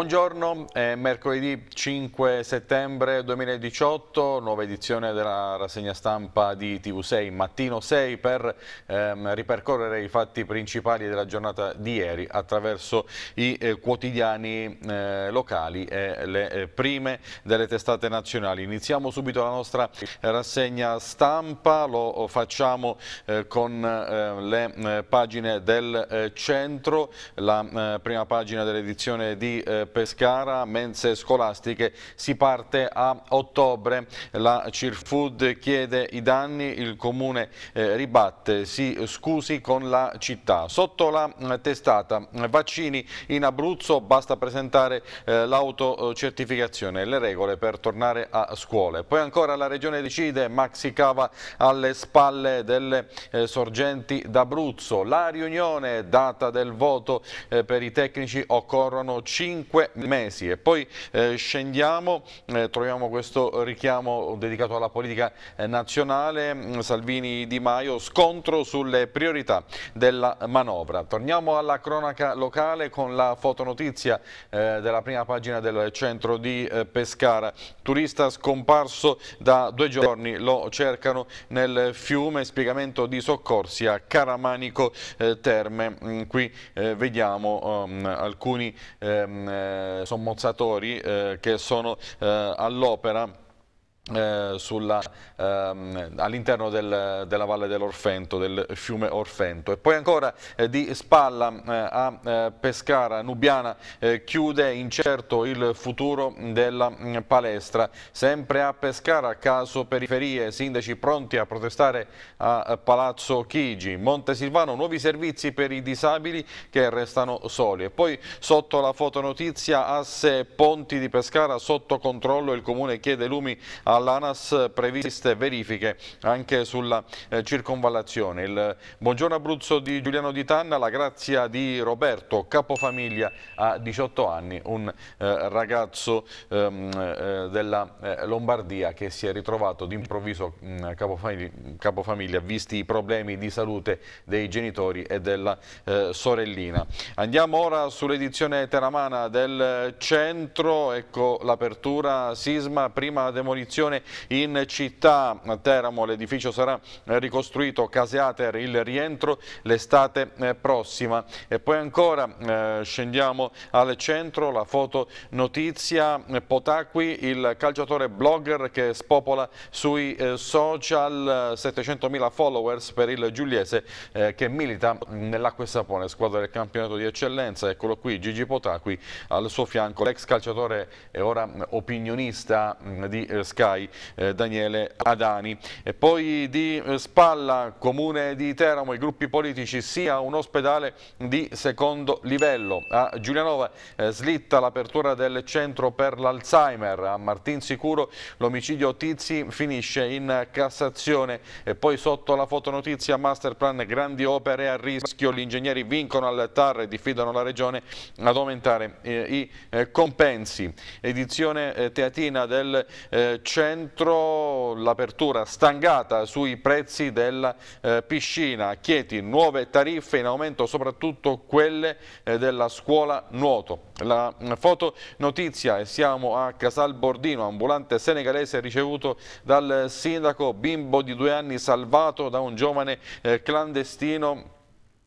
Buongiorno, è mercoledì 5 settembre 2018, nuova edizione della rassegna stampa di TV6, mattino 6 per ehm, ripercorrere i fatti principali della giornata di ieri attraverso i eh, quotidiani eh, locali e le eh, prime delle testate nazionali. Iniziamo subito la nostra rassegna stampa, lo facciamo eh, con eh, le eh, pagine del centro, la prima pagina dell'edizione di eh, Pescara, mense scolastiche, si parte a ottobre. La Cirfood chiede i danni, il comune eh, ribatte, si scusi con la città. Sotto la eh, testata vaccini in Abruzzo, basta presentare eh, l'autocertificazione, le regole per tornare a scuole. Poi ancora la regione decide, Maxi Cava alle spalle delle eh, sorgenti d'Abruzzo. La riunione data del voto eh, per i tecnici occorrono 5 5 mesi e poi eh, scendiamo, eh, troviamo questo richiamo dedicato alla politica eh, nazionale, mm, Salvini Di Maio, scontro sulle priorità della manovra. Torniamo alla cronaca locale con la fotonotizia eh, della prima pagina del centro di eh, Pescara, turista scomparso da due giorni, lo cercano nel fiume, spiegamento di soccorsi a Caramanico Terme, mm, qui vediamo um, alcuni um, eh, sommozzatori eh, che sono eh, all'opera eh, ehm, all'interno del, della valle dell'Orfento, del fiume Orfento. E poi ancora eh, di Spalla eh, a eh, Pescara, Nubiana, eh, chiude incerto il futuro della mm, palestra. Sempre a Pescara, caso periferie, sindaci pronti a protestare a eh, Palazzo Chigi. Monte Silvano, nuovi servizi per i disabili che restano soli. E poi sotto la fotonotizia, asse Ponti di Pescara, sotto controllo, il comune chiede lumi alla all'ANAS previste verifiche anche sulla eh, circonvallazione. Il eh, buongiorno Abruzzo di Giuliano Di Tanna, la grazia di Roberto, capofamiglia a 18 anni, un eh, ragazzo ehm, eh, della eh, Lombardia che si è ritrovato d'improvviso mm, capofamiglia, capofamiglia, visti i problemi di salute dei genitori e della sorellina. Andiamo ora sull'edizione teramana del centro, ecco l'apertura sisma, prima demolizione situazione in città. A Teramo l'edificio sarà ricostruito, Caseater il rientro l'estate eh, prossima. E poi ancora eh, scendiamo al centro, la foto notizia Potacqui, il calciatore blogger che spopola sui eh, social, 700.000 followers per il Giuliese eh, che milita nell'Acqua e Sapone, squadra del campionato di eccellenza. Eccolo qui Gigi Potacqui al suo fianco, l'ex calciatore e ora opinionista mm, di eh, Sky. Rai eh, Daniele Adani. E poi di eh, Spalla, comune di Teramo, i gruppi politici sia un ospedale di secondo livello. A Giulianova eh, slitta l'apertura del centro per l'Alzheimer, a Martin Sicuro l'omicidio Tizi finisce in Cassazione e poi sotto la fotonotizia Masterplan grandi opere a rischio, gli ingegneri vincono al TAR e diffidano la regione ad aumentare eh, i eh, compensi. Edizione eh, teatina del eh, centro centro l'apertura stangata sui prezzi della eh, piscina. Chieti nuove tariffe in aumento, soprattutto quelle eh, della scuola nuoto. La mm, foto notizia e siamo a Casal Bordino, ambulante senegalese ricevuto dal sindaco, bimbo di due anni salvato da un giovane eh, clandestino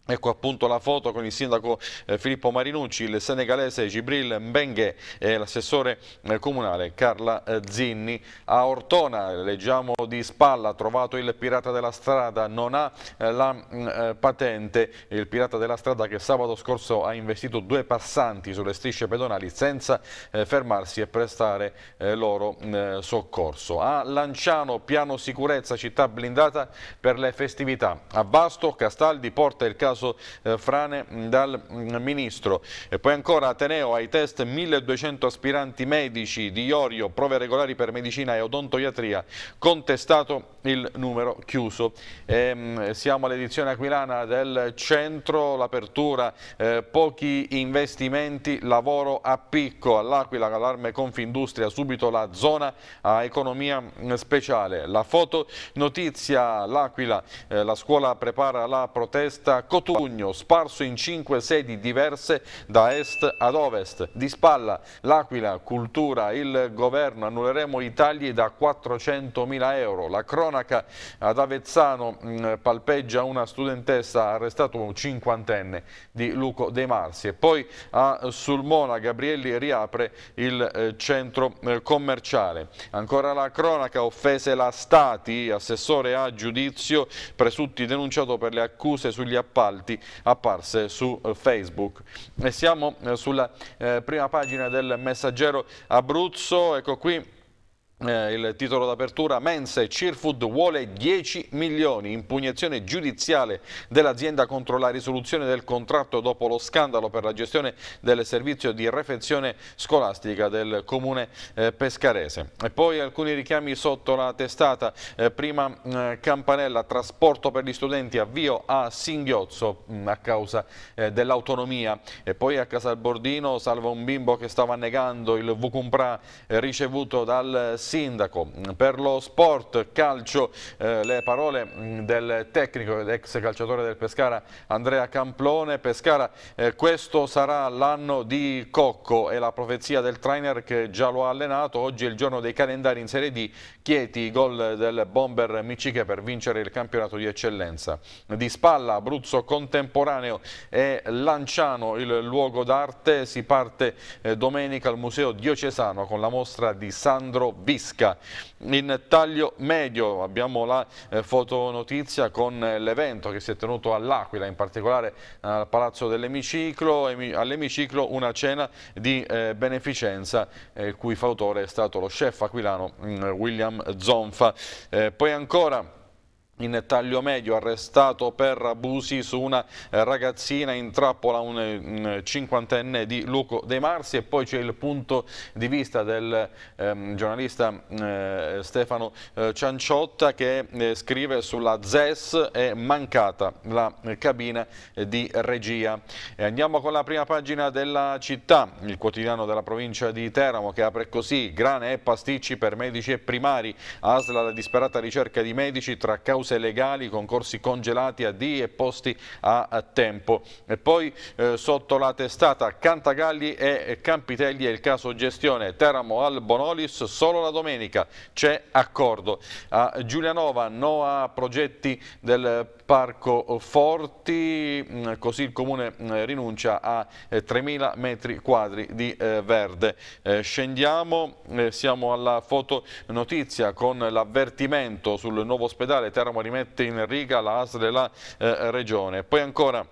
Ecco appunto la foto con il sindaco eh, Filippo Marinucci, il senegalese Gibril Mbenghe e l'assessore eh, comunale Carla eh, Zinni. A Ortona, leggiamo di spalla, trovato il pirata della strada, non ha eh, la mh, mm, eh, patente. Il pirata della strada che sabato scorso ha investito due passanti sulle strisce pedonali senza eh, fermarsi e prestare loro mh, mm, soccorso. A Lanciano, piano sicurezza, città blindata per le festività. A Basto, Castaldi porta il caso caso eh, frane mm, dal mm, Ministro. E poi ancora Ateneo ai test 1200 aspiranti medici di Iorio, prove regolari per medicina e odontoiatria, contestato il numero chiuso. E, ehm, siamo all'edizione aquilana del centro, l'apertura, eh, pochi investimenti, lavoro a picco, all'Aquila, allarme Confindustria, subito la zona a economia mm, speciale. La foto notizia, l'Aquila, eh, la scuola prepara la protesta quotidiana Cotugno, sparso in cinque sedi diverse da est ad ovest. Di spalla l'Aquila, Cultura, il governo, annulleremo i tagli da 400.000 euro. La cronaca ad Avezzano mm, palpeggia una studentessa arrestato un cinquantenne di Luco De Marsi. E poi a Sulmona Gabrielli riapre il eh, centro eh, commerciale. Ancora la cronaca, offese la Stati, assessore a giudizio, presunti denunciato per le accuse sugli appalti appalti apparse su eh, Facebook. E siamo eh, sulla eh, prima pagina del messaggero Abruzzo, ecco qui eh, il titolo d'apertura Mense Cheerfood vuole 10 milioni impugnazione giudiziale dell'azienda contro la risoluzione del contratto dopo lo scandalo per la gestione del servizio di refezione scolastica del comune eh, pescarese e poi alcuni richiami sotto la testata eh, prima eh, campanella trasporto per gli studenti avvio a singhiozzo mh, mm, a causa eh, dell'autonomia e poi a Casalbordino salva un bimbo che stava annegando il Vucumpra eh, ricevuto dal sindaco per lo sport calcio, eh, le parole mm, del tecnico, ex calciatore del Pescara Andrea Camplone. Pescara, eh, questo sarà l'anno di Cocco e la profezia del trainer che già lo ha allenato. Oggi è il giorno dei calendari in Serie D. Chieti, gol del bomber Miciche per vincere il campionato di eccellenza. Di spalla, Abruzzo contemporaneo e Lanciano, il luogo d'arte. Si parte eh, domenica al Museo Diocesano con la mostra di Sandro Vitti. Visca in taglio medio. Abbiamo la eh, fotonotizia con eh, l'evento che si è tenuto all'Aquila, in particolare eh, al Palazzo dell'Emiciclo, all'Emiciclo una cena di eh, beneficenza eh, il cui fautore è stato lo chef aquilano mm, William Zonfa. Eh, poi ancora in taglio medio arrestato per abusi su una eh, ragazzina in trappola un cinquantenne di Luco De Marsi e poi c'è il punto di vista del ehm, giornalista eh, Stefano eh, Cianciotta che eh, scrive sulla ZES è mancata la cabina di regia. andiamo con la prima pagina della città, il quotidiano della provincia di Teramo che apre così grane e pasticci per medici e primari, ASLA la disperata ricerca di medici tra cause cause legali, concorsi congelati a D e posti a tempo. E poi eh, sotto la testata Cantagalli e Campitelli è il caso gestione Teramo al Bonolis, solo la domenica c'è accordo. A Giulianova no a progetti del Parco Forti, mm, così il Comune mm, rinuncia a 3.000 eh, metri quadri di eh, verde. Eh, scendiamo, siamo alla fotonotizia con l'avvertimento sul nuovo ospedale Teramo rimette in riga la ASL e la eh, Regione. Poi ancora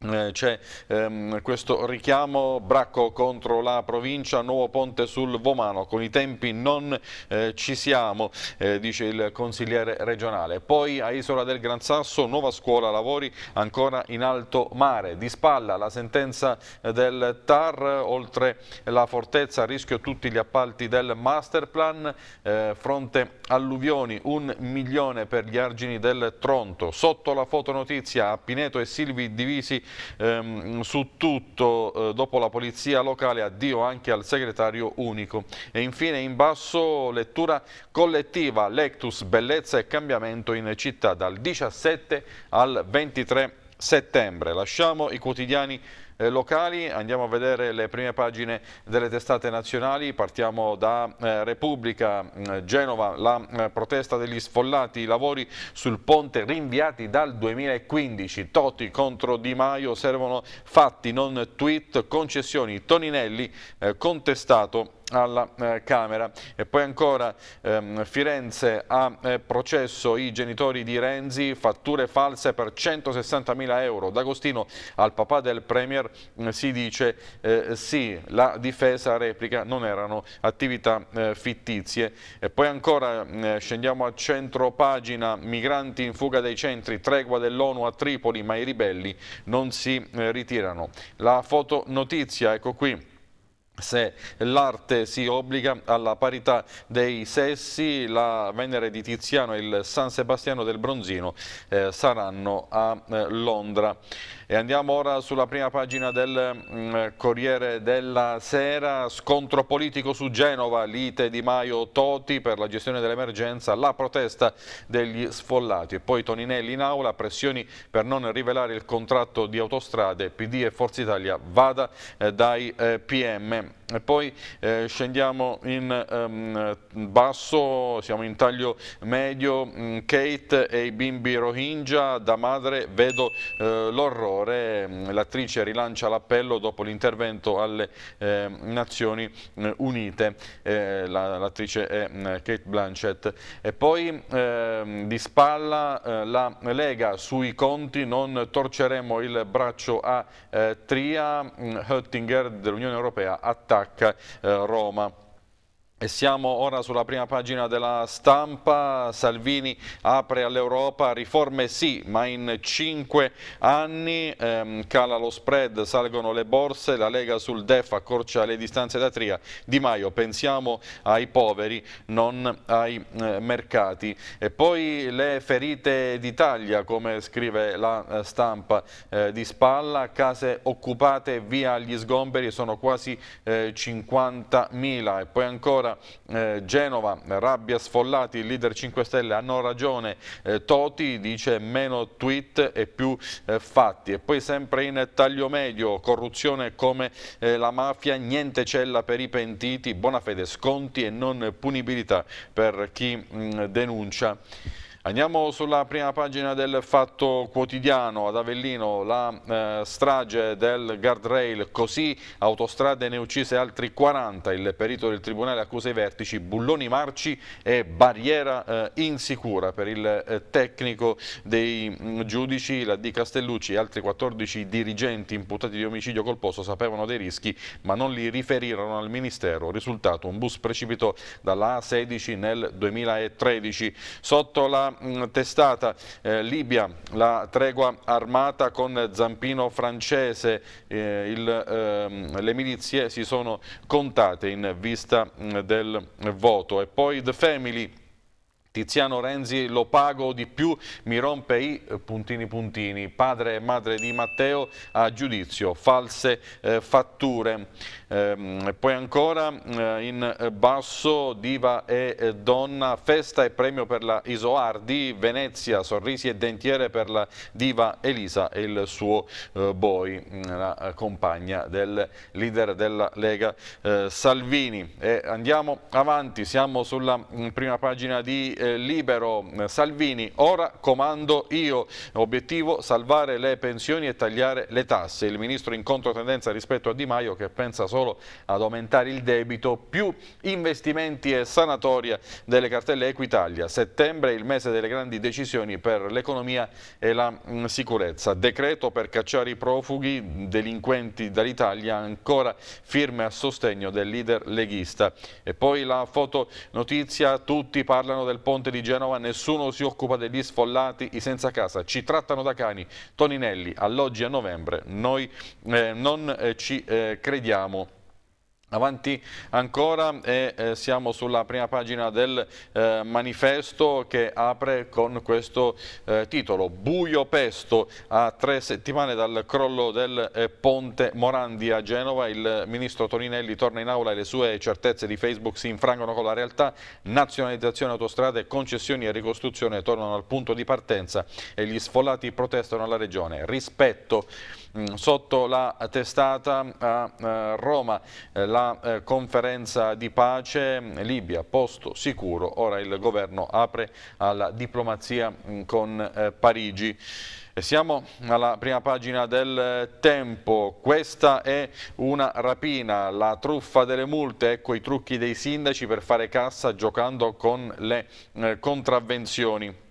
eh, c'è ehm, questo richiamo Bracco contro la provincia Nuovo Ponte sul Vomano con i tempi non eh, ci siamo eh, dice il consigliere regionale poi a Isola del Gran Sasso nuova scuola lavori ancora in alto mare di spalla la sentenza eh, del TAR oltre la fortezza a rischio tutti gli appalti del masterplan eh, fronte alluvioni un milione per gli argini del Tronto sotto la fotonotizia a Pineto e Silvi divisi ehm, su tutto, eh, dopo la polizia locale, addio anche al segretario unico. E infine in basso lettura collettiva, lectus, bellezza e cambiamento in città dal 17 al 23 settembre. Lasciamo i quotidiani eh, locali, andiamo a vedere le prime pagine delle testate nazionali, partiamo da eh, Repubblica, eh, Genova, la eh, protesta degli sfollati, i lavori sul ponte rinviati dal 2015, Totti contro Di Maio, servono fatti non tweet, concessioni, Toninelli eh, contestato alla eh, Camera. E poi ancora ehm, Firenze ha eh, processo i genitori di Renzi, fatture false per 160 mila euro. D'Agostino al papà del Premier eh, si dice eh, sì, la difesa replica non erano attività eh, fittizie. E poi ancora mm, eh, scendiamo a centro pagina, migranti in fuga dai centri, tregua dell'ONU a Tripoli, ma i ribelli non si ritirano. La fotonotizia, ecco qui se l'arte si obbliga alla parità dei sessi, la Venere di Tiziano e il San Sebastiano del Bronzino eh, saranno a eh, Londra. E andiamo ora sulla prima pagina del mm, Corriere della Sera, scontro politico su Genova, lite Di Maio-Toti per la gestione dell'emergenza, la protesta degli sfollati e poi Toninelli in aula, pressioni per non rivelare il contratto di autostrade, PD e Forza Italia vada eh, dai eh, PM e poi eh, scendiamo in um, basso, siamo in taglio medio, mm, Kate e i bimbi Rohingya, da madre vedo eh, l'orrore, mm, l'attrice rilancia l'appello dopo l'intervento alle ehm, eh, Nazioni Unite, eh, l'attrice è mm, Kate Blanchett e poi ehm, di spalla eh, la Lega sui conti, non torceremo il braccio a eh, Tria, Höttinger dell'Unione Europea attacca attacca eh, Roma. E siamo ora sulla prima pagina della stampa, Salvini apre all'Europa, riforme sì, ma in cinque anni ehm, cala lo spread, salgono le borse, la Lega sul DEF accorcia le distanze da Tria, Di Maio pensiamo ai poveri, non ai eh, mercati. E poi le ferite d'Italia, come scrive la eh, stampa eh, di spalla, case occupate via gli sgomberi sono quasi 50.000 eh, e poi ancora Ancora eh, Genova, rabbia sfollati, il leader 5 Stelle hanno ragione, eh, Toti dice meno tweet e più eh, fatti. E poi sempre in taglio medio, corruzione come eh, la mafia, niente cella per i pentiti, buona fede sconti e non punibilità per chi mh, denuncia. Andiamo sulla prima pagina del Fatto Quotidiano ad Avellino, la eh, strage del guardrail, così autostrade ne uccise altri 40, il perito del Tribunale accusa i vertici, bulloni marci e barriera eh, insicura per il eh, tecnico dei mh, mm, giudici, la di Castellucci e altri 14 dirigenti imputati di omicidio colposo sapevano dei rischi ma non li riferirono al Ministero, risultato un bus precipitò dalla A16 nel 2013. Sotto la Mm, testata eh, Libia, la tregua armata con Zampino francese, eh, il, ehm, le milizie si sono contate in vista mm, del voto e poi The Family Tiziano Renzi lo pago di più, mi rompe i eh, puntini puntini. Padre e madre di Matteo a giudizio, false eh, fatture. Eh, poi ancora eh, in basso diva e eh, donna, festa e premio per la Isoardi, Venezia, sorrisi e dentiere per la diva Elisa e il suo eh, boy, mm, la compagna del leader della Lega Salvini. E andiamo avanti, siamo sulla mh, mm, prima pagina di libero eh, Salvini, ora comando io, obiettivo salvare le pensioni e tagliare le tasse. Il ministro in controtendenza rispetto a Di Maio che pensa solo ad aumentare il debito, più investimenti e sanatoria delle cartelle Equitalia. Settembre il mese delle grandi decisioni per l'economia e la mm, sicurezza. Decreto per cacciare i profughi delinquenti dall'Italia, ancora firme a sostegno del leader leghista. E poi la fotonotizia, tutti parlano del ponte Ponte di Genova nessuno si occupa degli sfollati, i senza casa, ci trattano da cani, Toninelli, alloggi a novembre, noi eh, non eh, ci eh, crediamo. Avanti ancora e eh, siamo sulla prima pagina del eh, manifesto che apre con questo eh, titolo Buio pesto a tre settimane dal crollo del eh, ponte Morandi a Genova il ministro Toninelli torna in aula e le sue certezze di Facebook si infrangono con la realtà nazionalizzazione autostrade, concessioni e ricostruzione tornano al punto di partenza e gli sfollati protestano alla regione rispetto Mm, sotto la testata a eh, Roma eh, la eh, conferenza di pace mm, Libia, posto sicuro, ora il governo apre alla diplomazia mm, con Parigi. Siamo alla prima pagina del tempo, questa è una rapina, la truffa delle multe, ecco i trucchi dei sindaci per fare cassa giocando con le contravvenzioni.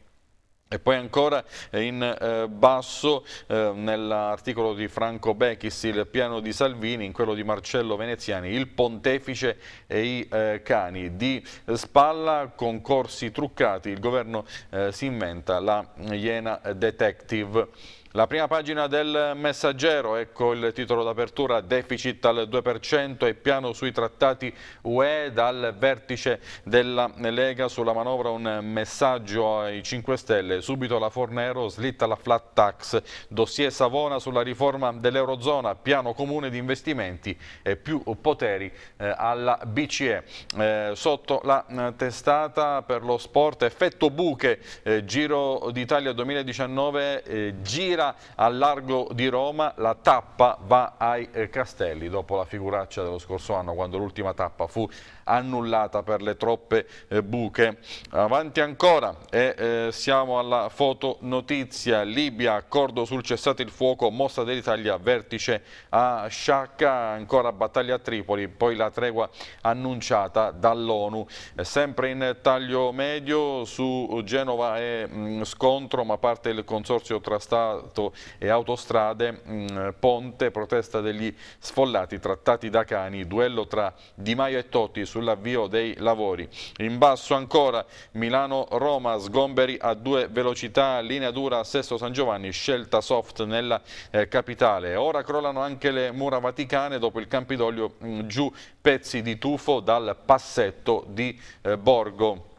E poi ancora eh, in eh, basso eh, nell'articolo di Franco Becchis il piano di Salvini, in quello di Marcello Veneziani, il pontefice e i cani di spalla, concorsi truccati, il governo si inventa la Iena Detective. La prima pagina del messaggero, ecco il titolo d'apertura, deficit al 2% e piano sui trattati UE dal vertice della Lega sulla manovra un messaggio ai 5 Stelle, subito la Fornero slitta la flat tax, dossier Savona sulla riforma dell'Eurozona, piano comune di investimenti e più poteri eh, alla BCE. Eh, sotto la eh, testata per lo sport effetto buche, Giro d'Italia 2019 gira al largo di Roma la tappa va ai eh, Castelli, dopo la figuraccia dello scorso anno quando l'ultima tappa fu annullata per le troppe eh, buche. Avanti ancora e eh, siamo alla foto notizia. Libia, accordo sul cessato il fuoco, mossa dell'Italia, vertice a Sciacca, ancora battaglia a Tripoli, poi la tregua annunciata dall'ONU. Eh, sempre in taglio medio su Genova e mh, mm, scontro, ma parte il consorzio tra Stato e autostrade, mh, mm, Ponte, protesta degli sfollati trattati da cani, duello tra Di Maio e Totti su sull'avvio dei lavori. In basso ancora Milano-Roma, sgomberi a due velocità, linea dura a Sesto San Giovanni, scelta soft nella eh, capitale. Ora crollano anche le mura vaticane, dopo il Campidoglio mh, mm, giù pezzi di tufo dal passetto di eh, Borgo.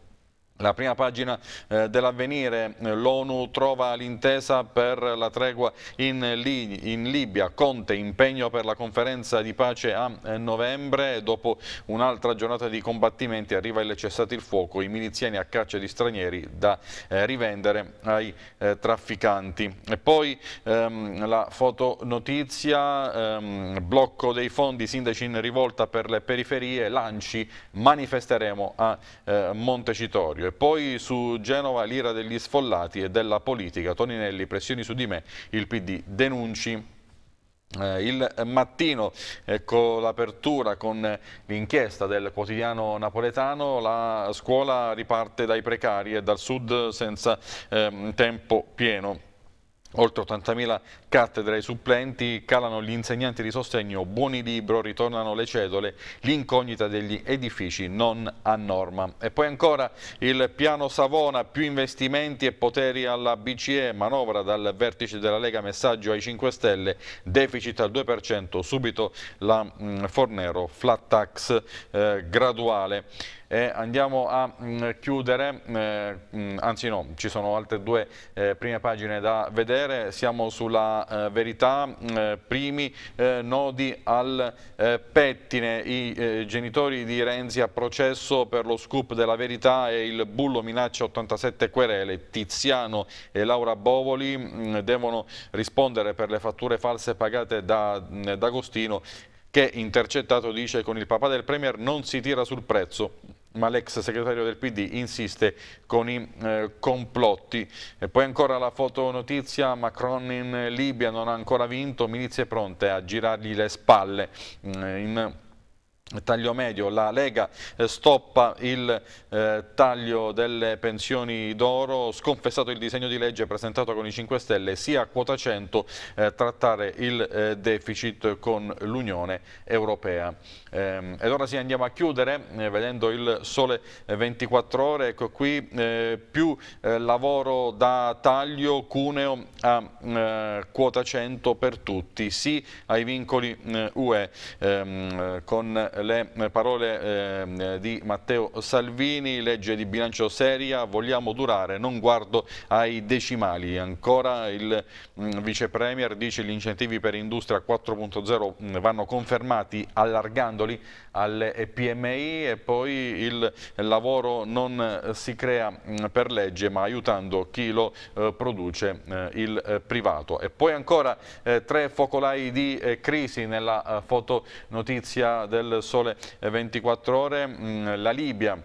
La prima pagina eh, dell'avvenire, eh, l'ONU trova l'intesa per la tregua in, Li in, Libia, Conte impegno per la conferenza di pace a eh, novembre, dopo un'altra giornata di combattimenti arriva il cessato il fuoco, i miliziani a caccia di stranieri da rivendere ai trafficanti. E poi ehm, la fotonotizia, ehm, blocco dei fondi, sindaci in rivolta per le periferie, lanci, manifesteremo a eh, Montecitorio. Poi su Genova l'ira degli sfollati e della politica. Toninelli, pressioni su di me, il PD denunci eh, il mattino, ecco l'apertura con l'inchiesta del quotidiano napoletano, la scuola riparte dai precari e dal sud senza ehm, tempo pieno. Oltre 80.000 cattedre ai supplenti, calano gli insegnanti di sostegno, buoni libro, ritornano le cedole, l'incognita degli edifici non a norma. E poi ancora il piano Savona, più investimenti e poteri alla BCE, manovra dal vertice della Lega, messaggio ai 5 Stelle, deficit al 2%, subito la mh, mm, Fornero, flat tax eh, graduale. E andiamo a mh, mm, chiudere, eh, mh, mm, anzi no, ci sono altre due eh, prime pagine da vedere, siamo sulla eh, verità, mm, eh, primi eh, nodi al eh, pettine, i genitori di Renzi a processo per lo scoop della verità e il bullo minaccia 87 querele, Tiziano e Laura Bovoli mh, devono rispondere per le fatture false pagate da D'Agostino che intercettato dice con il papà del Premier non si tira sul prezzo, ma l'ex segretario del PD insiste con i eh, complotti. E poi ancora la fotonotizia, Macron in Libia non ha ancora vinto, milizie pronte a girargli le spalle. Mm, in, taglio medio, la Lega eh, stoppa il eh, taglio delle pensioni d'oro, sconfessato il disegno di legge presentato con i 5 Stelle, sia a quota 100 eh, trattare il eh, deficit con l'Unione Europea. Ehm, ed ora sì andiamo a chiudere eh, vedendo il sole 24 eh, ore, ecco qui più lavoro da taglio, cuneo a quota 100 per tutti, sì ai vincoli UE ehm, con le parole eh, di Matteo Salvini, legge di bilancio seria, vogliamo durare, non guardo ai decimali. Ancora il mh, mm, vice premier dice gli incentivi per industria 4.0 mm, vanno confermati allargandoli alle PMI e poi il lavoro non si crea mh, mm, per legge ma aiutando chi lo eh, produce eh, il eh, privato. E poi ancora eh, tre focolai di eh, crisi nella fotonotizia del Sole 24 eh, Ore, mm, la Libia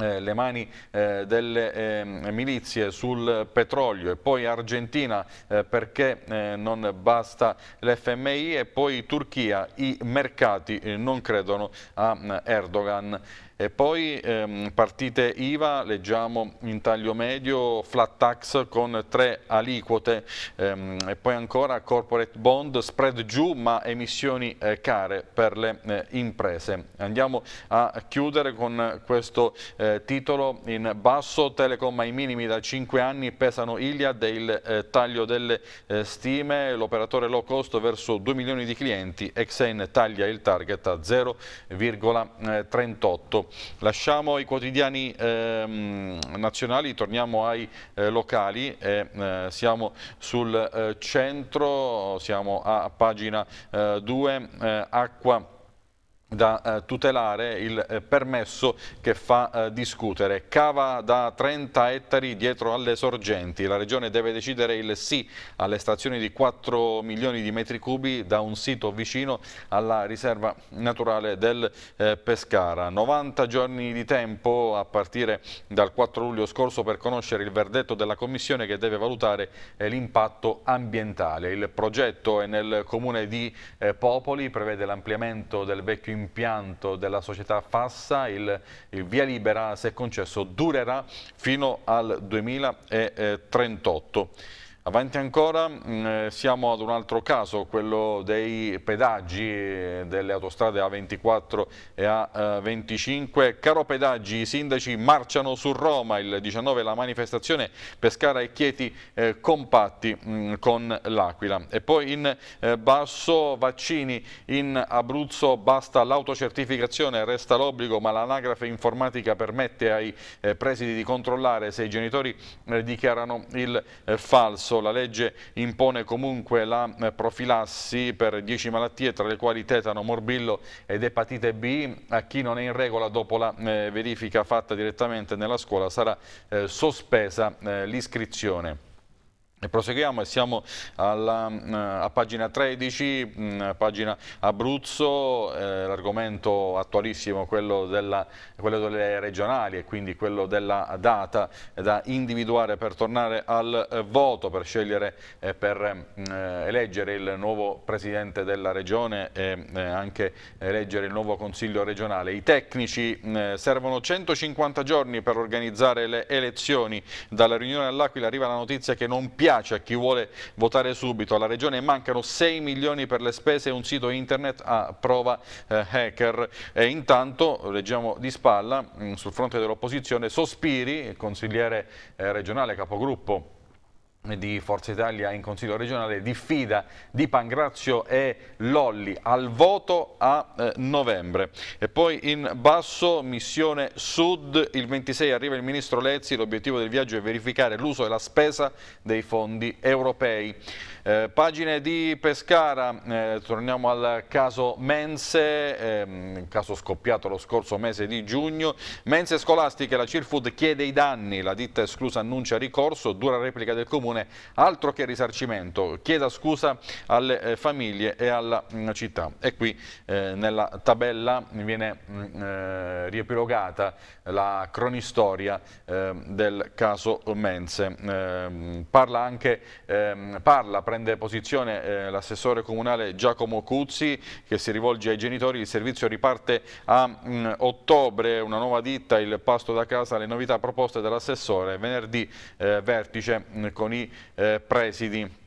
eh, le mani eh, delle eh, milizie sul petrolio e poi Argentina eh, perché eh, non basta l'FMI e poi Turchia, i mercati eh, non credono a Erdogan. E poi ehm, partite IVA, leggiamo in taglio medio, flat tax con tre aliquote ehm, e poi ancora corporate bond, spread giù ma emissioni eh, care per le eh, imprese. Andiamo a chiudere con questo eh, titolo in basso, Telecom ai minimi da 5 anni pesano Iliad e il eh, taglio delle eh, stime, l'operatore low cost verso 2 milioni di clienti, Exen taglia il target a 0,38. Lasciamo i quotidiani ehm, nazionali, torniamo ai eh, locali e eh, siamo sul eh, centro, siamo a pagina 2, acqua da eh, tutelare il eh, permesso che fa eh, discutere. Cava da 30 ettari dietro alle sorgenti. La regione deve decidere il sì alle stazioni di 4 milioni di metri cubi da un sito vicino alla riserva naturale del eh, Pescara. 90 giorni di tempo a partire dal 4 luglio scorso per conoscere il verdetto della commissione che deve valutare eh, l'impatto ambientale. Il progetto è nel comune di eh, Popoli, prevede l'ampliamento del vecchio impianto della società Fassa, il, il via libera, se concesso, durerà fino al 2038. Avanti ancora, mm, eh, siamo ad un altro caso, quello dei pedaggi eh, delle autostrade A24 e A25. Caro pedaggi, i sindaci marciano su Roma, il 19 la manifestazione Pescara e Chieti eh, compatti mh, mm, con l'Aquila. E poi in eh, basso vaccini, in Abruzzo basta l'autocertificazione, resta l'obbligo ma l'anagrafe informatica permette ai eh, presidi di controllare se i genitori eh, dichiarano il falso la legge impone comunque la eh, profilassi per 10 malattie tra le quali tetano, morbillo ed epatite B. A chi non è in regola dopo la eh, verifica fatta direttamente nella scuola sarà eh, sospesa l'iscrizione. E proseguiamo e siamo alla, eh, a pagina 13, mm, pagina Abruzzo, eh, l'argomento attualissimo, quello, della, quello, delle regionali e quindi quello della data da individuare per tornare al eh, voto, per scegliere e eh, per mm, eh, eleggere il nuovo presidente della regione e eh, anche eleggere il nuovo consiglio regionale. I tecnici mm, servono 150 giorni per organizzare le elezioni, dalla riunione all'Aquila arriva la notizia che non piace dispiace a chi vuole votare subito. Alla Regione mancano 6 milioni per le spese e un sito internet a prova eh, hacker. E intanto, leggiamo di spalla, mm, sul fronte dell'opposizione, sospiri, consigliere eh, regionale capogruppo di Forza Italia in Consiglio regionale diffida di Pangrazio e Lolli al voto a eh, novembre. E poi in basso missione sud, il 26 arriva il ministro Lezzi, l'obiettivo del viaggio è verificare l'uso e la spesa dei fondi europei. Eh, pagine di Pescara, eh, torniamo al caso Mense, ehm, caso scoppiato lo scorso mese di giugno. Mense scolastiche, la Cirfood chiede i danni, la ditta esclusa annuncia ricorso, dura replica del comune Comune, altro che risarcimento, chieda scusa alle eh, famiglie e alla mm, città. E qui eh, nella tabella viene mm, eh, riepilogata la cronistoria eh, del caso Mense. Ehm, parla anche, ehm, parla, prende posizione eh, l'assessore comunale Giacomo Cuzzi che si rivolge ai genitori, il servizio riparte a mh, mm, ottobre, una nuova ditta, il pasto da casa, le novità proposte dall'assessore, venerdì eh, vertice con i alcuni eh, presidi.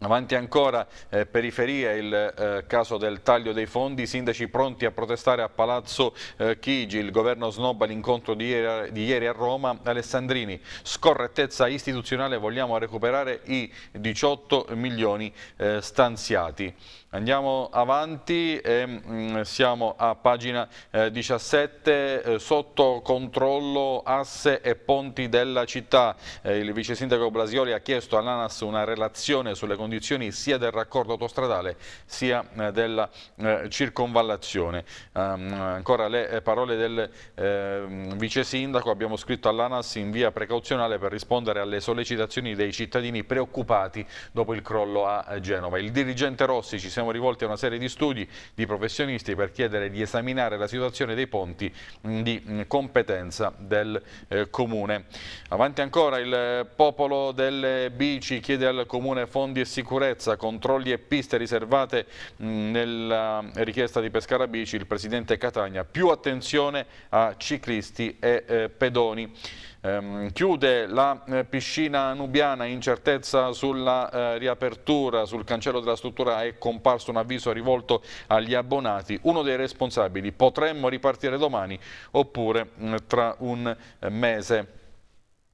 Avanti ancora eh, periferia il eh, caso del taglio dei fondi, sindaci pronti a protestare a Palazzo eh, Chigi, il governo snobba l'incontro di, di, ieri a Roma, Alessandrini, scorrettezza istituzionale, vogliamo recuperare i 18 milioni eh, stanziati. Andiamo avanti, e, mm, siamo a pagina eh, 17, eh, sotto controllo asse e ponti della città. Eh, il vice sindaco Blasioli ha chiesto all'ANAS una relazione sulle condizioni sia del raccordo autostradale sia eh, della eh, circonvallazione. Ehm, ancora le eh, parole del ehm, vice sindaco, abbiamo scritto all'ANAS in via precauzionale per rispondere alle sollecitazioni dei cittadini preoccupati dopo il crollo a Genova. Il dirigente Rossi ci siamo rivolti a una serie di studi di professionisti per chiedere di esaminare la situazione dei ponti di competenza del eh, Comune. Avanti ancora il eh, popolo delle bici chiede al Comune fondi e sicurezza, controlli e piste riservate nella richiesta di Pescara Bici, il Presidente Catania, più attenzione a ciclisti e eh, pedoni. Ehm, chiude la eh, piscina nubiana, incertezza sulla eh, riapertura, sul cancello della struttura è comparso un avviso rivolto agli abbonati, uno dei responsabili, potremmo ripartire domani oppure mh, mm, tra un eh, mese.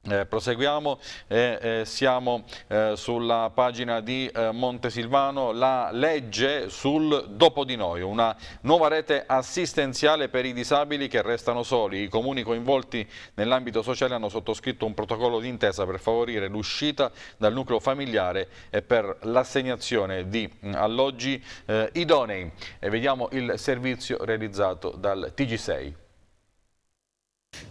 Eh, proseguiamo, eh, eh, siamo eh, sulla pagina di eh, Montesilvano, la legge sul dopo di noi, una nuova rete assistenziale per i disabili che restano soli. I comuni coinvolti nell'ambito sociale hanno sottoscritto un protocollo d'intesa per favorire l'uscita dal nucleo familiare e per l'assegnazione di mm, alloggi eh, idonei. E vediamo il servizio realizzato dal TG6.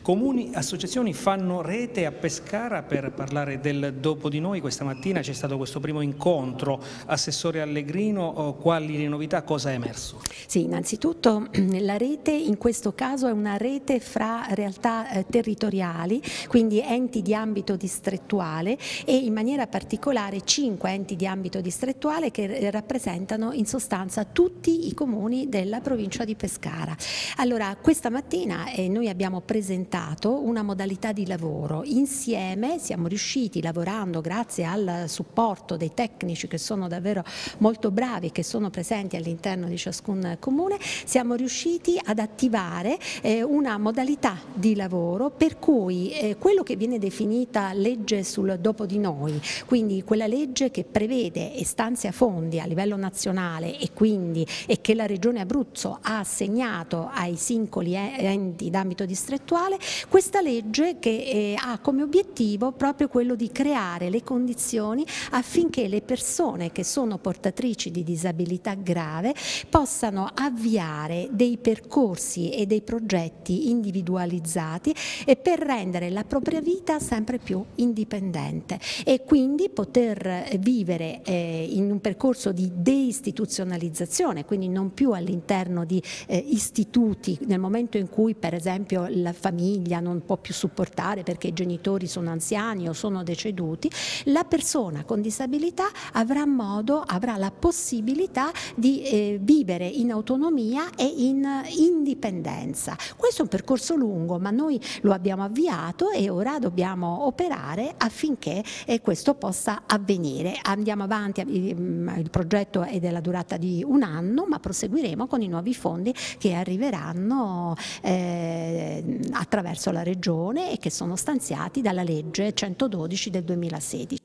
Comuni associazioni fanno rete a Pescara per parlare del dopo di noi. Questa mattina c'è stato questo primo incontro. Assessore Allegrino, eh, quali le novità, cosa è emerso? Sì, innanzitutto la rete in questo caso è una rete fra realtà eh, territoriali, quindi enti di ambito distrettuale e in maniera particolare cinque enti di ambito distrettuale che eh, rappresentano in sostanza tutti i comuni della provincia di Pescara. Allora, questa mattina noi abbiamo presentato presentato una modalità di lavoro. Insieme siamo riusciti, lavorando grazie al supporto dei tecnici che sono davvero molto bravi e che sono presenti all'interno di ciascun comune, siamo riusciti ad attivare eh, una modalità di lavoro per cui eh, quello che viene definita legge sul dopo di noi, quindi quella legge che prevede e stanzia fondi a livello nazionale e quindi e che la Regione Abruzzo ha assegnato ai singoli enti d'ambito distrettuale, municipale, questa legge che eh, ha come obiettivo proprio quello di creare le condizioni affinché le persone che sono portatrici di disabilità grave possano avviare dei percorsi e dei progetti individualizzati per rendere la propria vita sempre più indipendente e quindi poter vivere eh, in un percorso di deistituzionalizzazione, quindi non più all'interno di eh, istituti nel momento in cui per esempio la famiglia famiglia non può più supportare perché i genitori sono anziani o sono deceduti, la persona con disabilità avrà modo, avrà la possibilità di eh, vivere in autonomia e in indipendenza. Questo è un percorso lungo, ma noi lo abbiamo avviato e ora dobbiamo operare affinché eh, questo possa avvenire. Andiamo avanti, eh, mm, il progetto è della durata di un anno, ma proseguiremo con i nuovi fondi che arriveranno eh, a attraverso la Regione e che sono stanziati dalla legge 112 del 2016.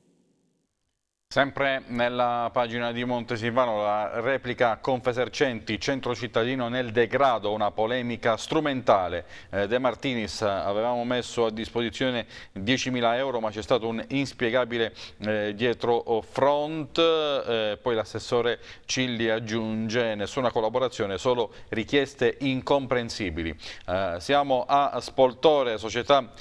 Sempre nella pagina di Montesilvano la replica Confesercenti, centro cittadino nel degrado, una polemica strumentale. Eh, De Martinis eh, avevamo messo a disposizione 10.000 euro ma c'è stato un inspiegabile eh, dietro front, eh, poi l'assessore Cilli aggiunge nessuna collaborazione, solo richieste incomprensibili. siamo a Spoltore, società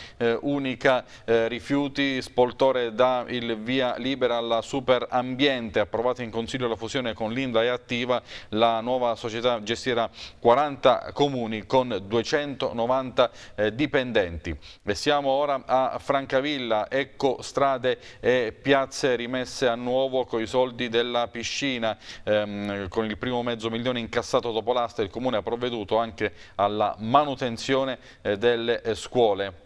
unica rifiuti, Spoltore dà il via libera alla sub per ambiente, approvata in Consiglio la fusione con l'Inda e Attiva, la nuova società gestirà 40 comuni con 290 eh, dipendenti. E siamo ora a Francavilla, ecco strade e piazze rimesse a nuovo con i soldi della piscina, ehm, con il primo mezzo milione incassato dopo l'asta il Comune ha provveduto anche alla manutenzione eh, delle eh, scuole.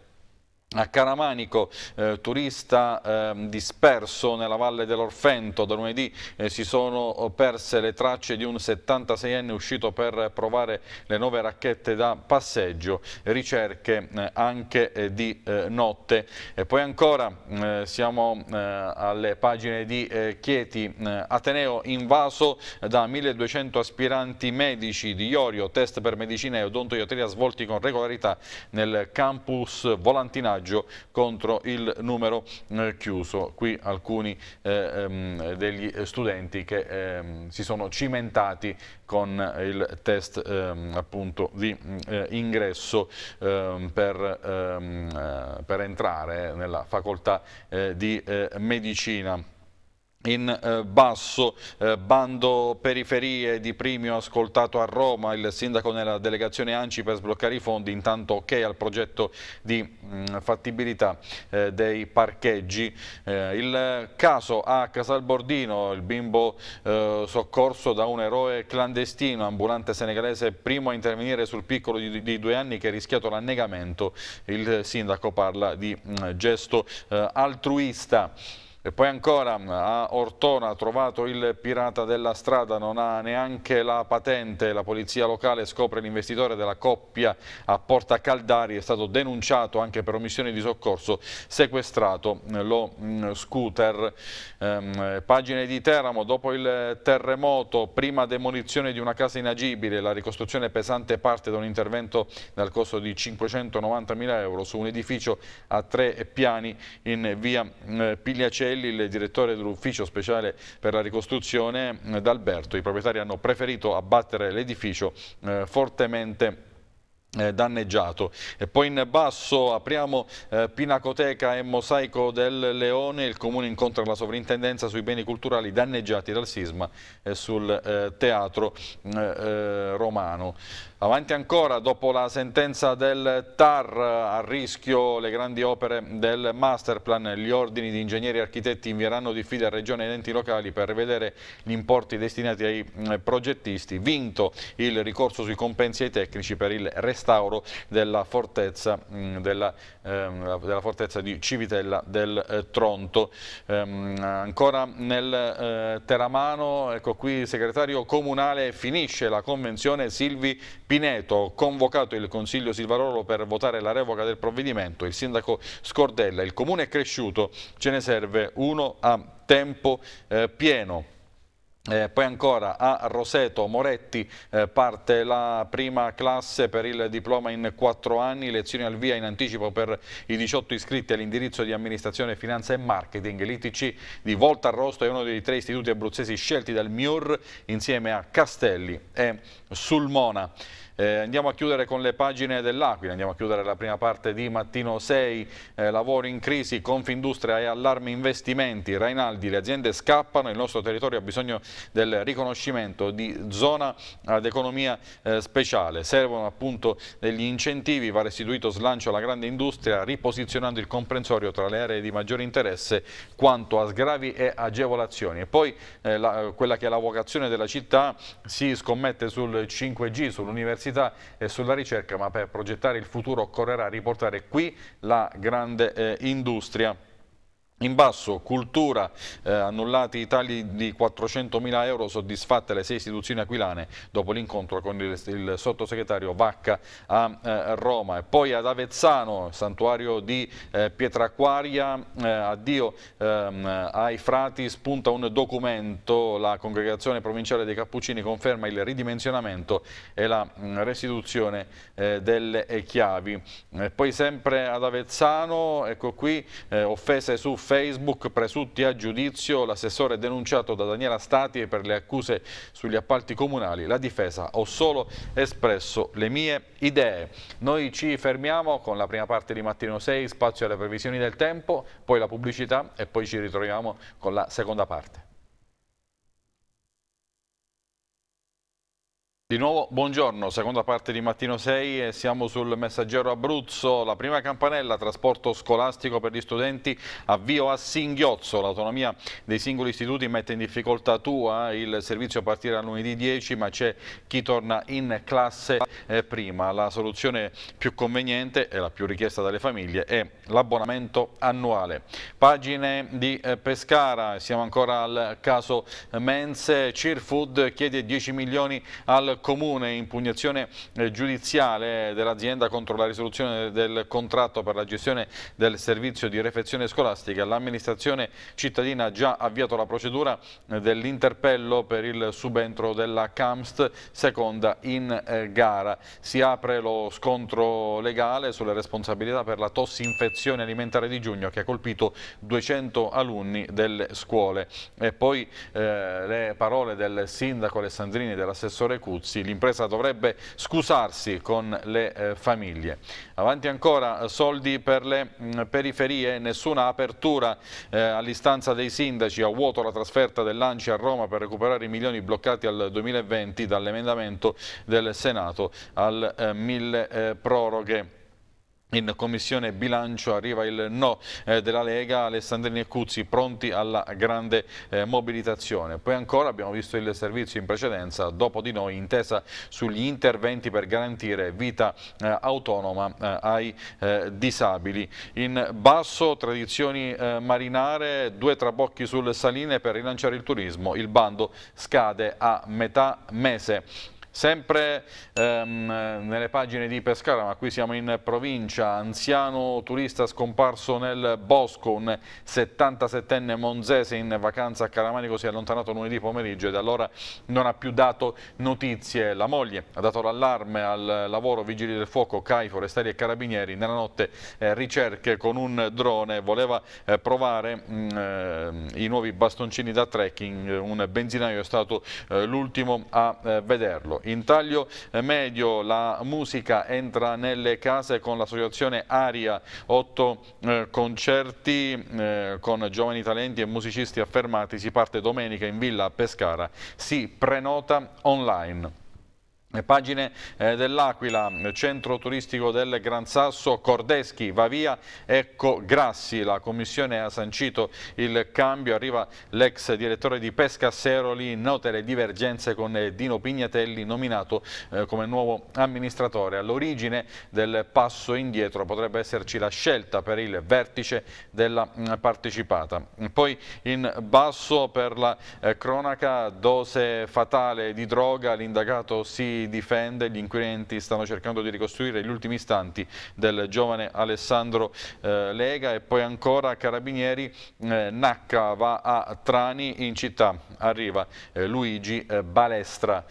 A Caramanico, eh, turista eh, disperso nella valle dell'Orfento, da lunedì eh, si sono perse le tracce di un 76enne uscito per provare le nuove racchette da passeggio, ricerche eh, anche eh, di eh, notte. E poi ancora siamo alle pagine di Chieti, Ateneo invaso da 1200 aspiranti medici di Iorio, test per medicina e odontoiatria svolti con regolarità nel campus volantinaggio vantaggio contro il numero eh, chiuso. Qui alcuni eh, ehm, degli studenti che ehm, si sono cimentati con il test ehm, appunto di eh, ingresso per, per, entrare nella facoltà di medicina in eh, basso, eh, bando periferie di Primio ascoltato a Roma, il sindaco nella delegazione Anci per sbloccare i fondi, intanto ok al progetto di mh, mm, fattibilità eh, dei parcheggi. Eh, il caso a Casalbordino, il bimbo eh, soccorso da un eroe clandestino, ambulante senegalese, primo a intervenire sul piccolo di, di due anni che ha rischiato l'annegamento, il sindaco parla di mh, mm, gesto altruista. E poi ancora mm, a Ortona ha trovato il pirata della strada, non ha neanche la patente. La polizia locale scopre l'investitore della coppia a Porta Caldari, è stato denunciato anche per omissione di soccorso, sequestrato mm, lo mm, scooter. Ehm, pagine di Teramo, dopo il terremoto, prima demolizione di una casa inagibile, la ricostruzione pesante parte da un intervento dal costo di 590 mila euro su un edificio a tre piani in via Pigliacelli Cappelli, il direttore dell'ufficio speciale per la ricostruzione eh, d'Alberto. I proprietari hanno preferito abbattere l'edificio eh, fortemente eh, danneggiato. E poi in basso apriamo eh, Pinacoteca e Mosaico del Leone, il Comune incontra la sovrintendenza sui beni culturali danneggiati dal sisma e sul eh, teatro eh, eh romano. Avanti ancora, dopo la sentenza del TAR, a rischio le grandi opere del Masterplan, gli ordini di ingegneri e architetti invieranno diffida a Regione ed enti locali per rivedere gli importi destinati ai mm, progettisti. Vinto il ricorso sui compensi ai tecnici per il restauro della fortezza, mm, della, ehm, della fortezza di Civitella del eh, Tronto. Ehm, ancora nel eh, Teramano, ecco qui, il segretario comunale, finisce la convenzione Silvi Pineto, convocato il Consiglio Silvarolo per votare la revoca del provvedimento, il sindaco Scordella, il comune è cresciuto, ce ne serve uno a tempo eh, pieno. Eh, poi ancora a Roseto Moretti eh, parte la prima classe per il diploma in quattro anni, lezioni al via in anticipo per i 18 iscritti all'indirizzo di amministrazione, finanza e marketing. L'ITC di Volta Arrosto è uno dei tre istituti abruzzesi scelti dal MIUR insieme a Castelli e Sulmona. Eh, andiamo a chiudere con le pagine dell'Aquila, andiamo a chiudere la prima parte di Mattino 6, eh, lavori in crisi, Confindustria e allarme investimenti, Rainaldi, le aziende scappano, il nostro territorio ha bisogno del riconoscimento di zona ad economia eh, speciale, servono appunto degli incentivi, va restituito slancio alla grande industria riposizionando il comprensorio tra le aree di maggiore interesse quanto a sgravi e agevolazioni e poi eh, la, quella che è la vocazione della città si scommette sul 5G, sull'università università e eh, sulla ricerca, ma per progettare il futuro occorrerà riportare qui la grande eh, industria. In basso, cultura, eh, annullati i tagli di 400.000 euro, soddisfatte le sei istituzioni aquilane dopo l'incontro con il, il, sottosegretario Vacca a eh, Roma. E poi ad Avezzano, santuario di eh, Pietraquaria, eh, addio ehm, ai frati, spunta un documento, la congregazione provinciale dei Cappuccini conferma il ridimensionamento e la mh, mm, restituzione eh, delle eh, chiavi. E poi sempre ad Avezzano, ecco qui, offese su Facebook presunti a giudizio, l'assessore denunciato da Daniela Stati per le accuse sugli appalti comunali. La difesa ho solo espresso le mie idee. Noi ci fermiamo con la prima parte di Mattino 6, spazio alle previsioni del tempo, poi la pubblicità e poi ci ritroviamo con la seconda parte. Di nuovo buongiorno, seconda parte di Mattino 6 e siamo sul messaggero Abruzzo, la prima campanella, trasporto scolastico per gli studenti, avvio a singhiozzo, l'autonomia dei singoli istituti mette in difficoltà tua, eh? il servizio a lunedì 10 ma c'è chi torna in classe eh, prima, la soluzione più conveniente e la più richiesta dalle famiglie è l'abbonamento annuale. Pagine di eh, Pescara, siamo ancora al caso Mense, Cheerfood chiede 10 milioni al Comune impugnazione eh, giudiziale dell'azienda contro la risoluzione del contratto per la gestione del servizio di refezione scolastica. L'amministrazione cittadina ha già avviato la procedura eh, dell'interpello per il subentro della CAMST seconda in eh, gara. Si apre lo scontro legale sulle responsabilità per la tossinfezione alimentare di giugno che ha colpito 200 alunni delle scuole. E poi eh, le parole del sindaco Alessandrini e dell'assessore Cuzzi ricorsi. L'impresa dovrebbe scusarsi con le eh, famiglie. Avanti ancora, eh, soldi per le mh, mm, periferie, nessuna apertura eh, all'istanza dei sindaci, a vuoto la trasferta dell'Anci a Roma per recuperare i milioni bloccati al 2020 dall'emendamento del Senato al eh, mille proroghe. In Commissione Bilancio arriva il no eh, della Lega, Alessandrini e Cuzzi pronti alla grande eh, mobilitazione. Poi ancora abbiamo visto il servizio in precedenza, dopo di noi intesa sugli interventi per garantire vita eh, autonoma eh, ai eh, disabili. In basso tradizioni eh, marinare, due trabocchi sul Saline per rilanciare il turismo, il bando scade a metà mese. Sempre ehm, nelle pagine di Pescara, ma qui siamo in provincia, anziano turista scomparso nel bosco, un 77enne monzese in vacanza a Caramanico si è allontanato lunedì pomeriggio e da allora non ha più dato notizie. La moglie ha dato l'allarme al lavoro Vigili del Fuoco, CAI, Forestari e Carabinieri. Nella notte eh, ricerche con un drone, voleva eh, provare mh, mm, eh, i nuovi bastoncini da trekking, un benzinaio è stato eh, l'ultimo a eh, vederlo. In taglio eh, medio la musica entra nelle case con l'associazione Aria, otto eh, concerti eh, con giovani talenti e musicisti affermati, si parte domenica in villa Pescara, si prenota online. Pagine eh, dell'Aquila, centro turistico del Gran Sasso, Cordeschi va via, ecco Grassi, la commissione ha sancito il cambio, arriva l'ex direttore di Pesca Seroli, note le divergenze con eh, Dino Pignatelli nominato eh, come nuovo amministratore. All'origine del passo indietro potrebbe esserci la scelta per il vertice della mm, partecipata. Poi in basso per la cronaca dose fatale di droga, l'indagato si difende, gli inquirenti stanno cercando di ricostruire gli ultimi istanti del giovane Alessandro eh, Lega e poi ancora Carabinieri, eh, Nacca va a Trani in città, arriva eh, Luigi eh, Balestra.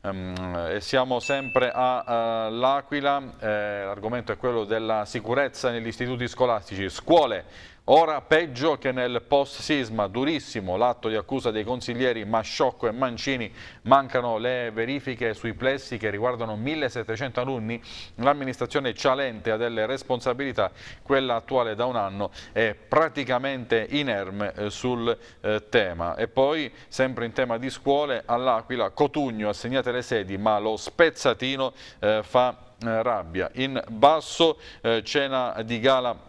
Um, siamo sempre all'Aquila, eh, l'argomento è quello della sicurezza negli istituti scolastici, scuole Ora peggio che nel post-sisma, durissimo l'atto di accusa dei consiglieri Masciocco e Mancini, mancano le verifiche sui plessi che riguardano 1700 alunni, l'amministrazione cialente ha delle responsabilità, quella attuale da un anno è praticamente inerme eh, sul eh, tema. E poi, sempre in tema di scuole, all'Aquila Cotugno assegnate le sedi, ma lo spezzatino eh, fa rabbia. In basso cena di gala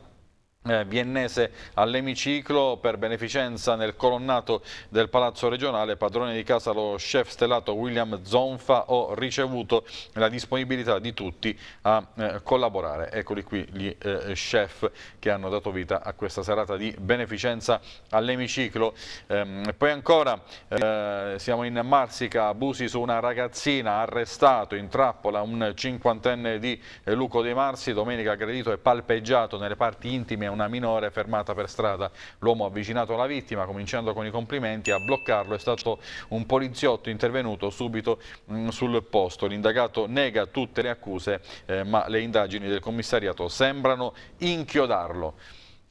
eh, viennese all'emiciclo per beneficenza nel colonnato del Palazzo regionale, padrone di casa lo chef stellato William Zonfa, ho ricevuto la disponibilità di tutti a eh, collaborare. Eccoli qui gli eh, chef che hanno dato vita a questa serata di beneficenza all'emiciclo. Ehm, poi ancora eh, siamo in Marsica, abusi su una ragazzina, arrestato in trappola un cinquantenne di eh, Luco De Marsi, domenica aggredito e palpeggiato nelle parti intime una minore fermata per strada. L'uomo ha avvicinato la vittima, cominciando con i complimenti, a bloccarlo è stato un poliziotto intervenuto subito mm, sul posto. L'indagato nega tutte le accuse, eh, ma le indagini del commissariato sembrano inchiodarlo.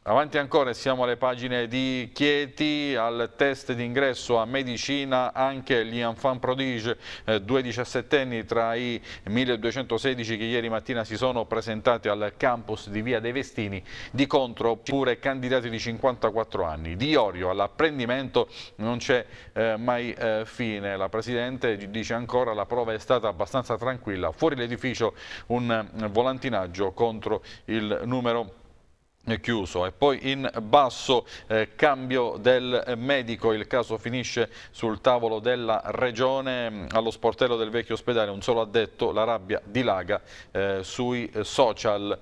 Avanti ancora, siamo alle pagine di Chieti, al test d'ingresso a medicina anche gli enfant prodige, eh, due diciassettenni tra i 1216 che ieri mattina si sono presentati al campus di Via dei Vestini, di contro pure candidati di 54 anni. Di Orio all'apprendimento non c'è eh, mai eh, fine, la Presidente dice ancora la prova è stata abbastanza tranquilla, fuori l'edificio un volantinaggio contro il numero chiuso e poi in basso eh, cambio del medico il caso finisce sul tavolo della regione allo sportello del vecchio ospedale un solo addetto la rabbia dilaga eh, sui social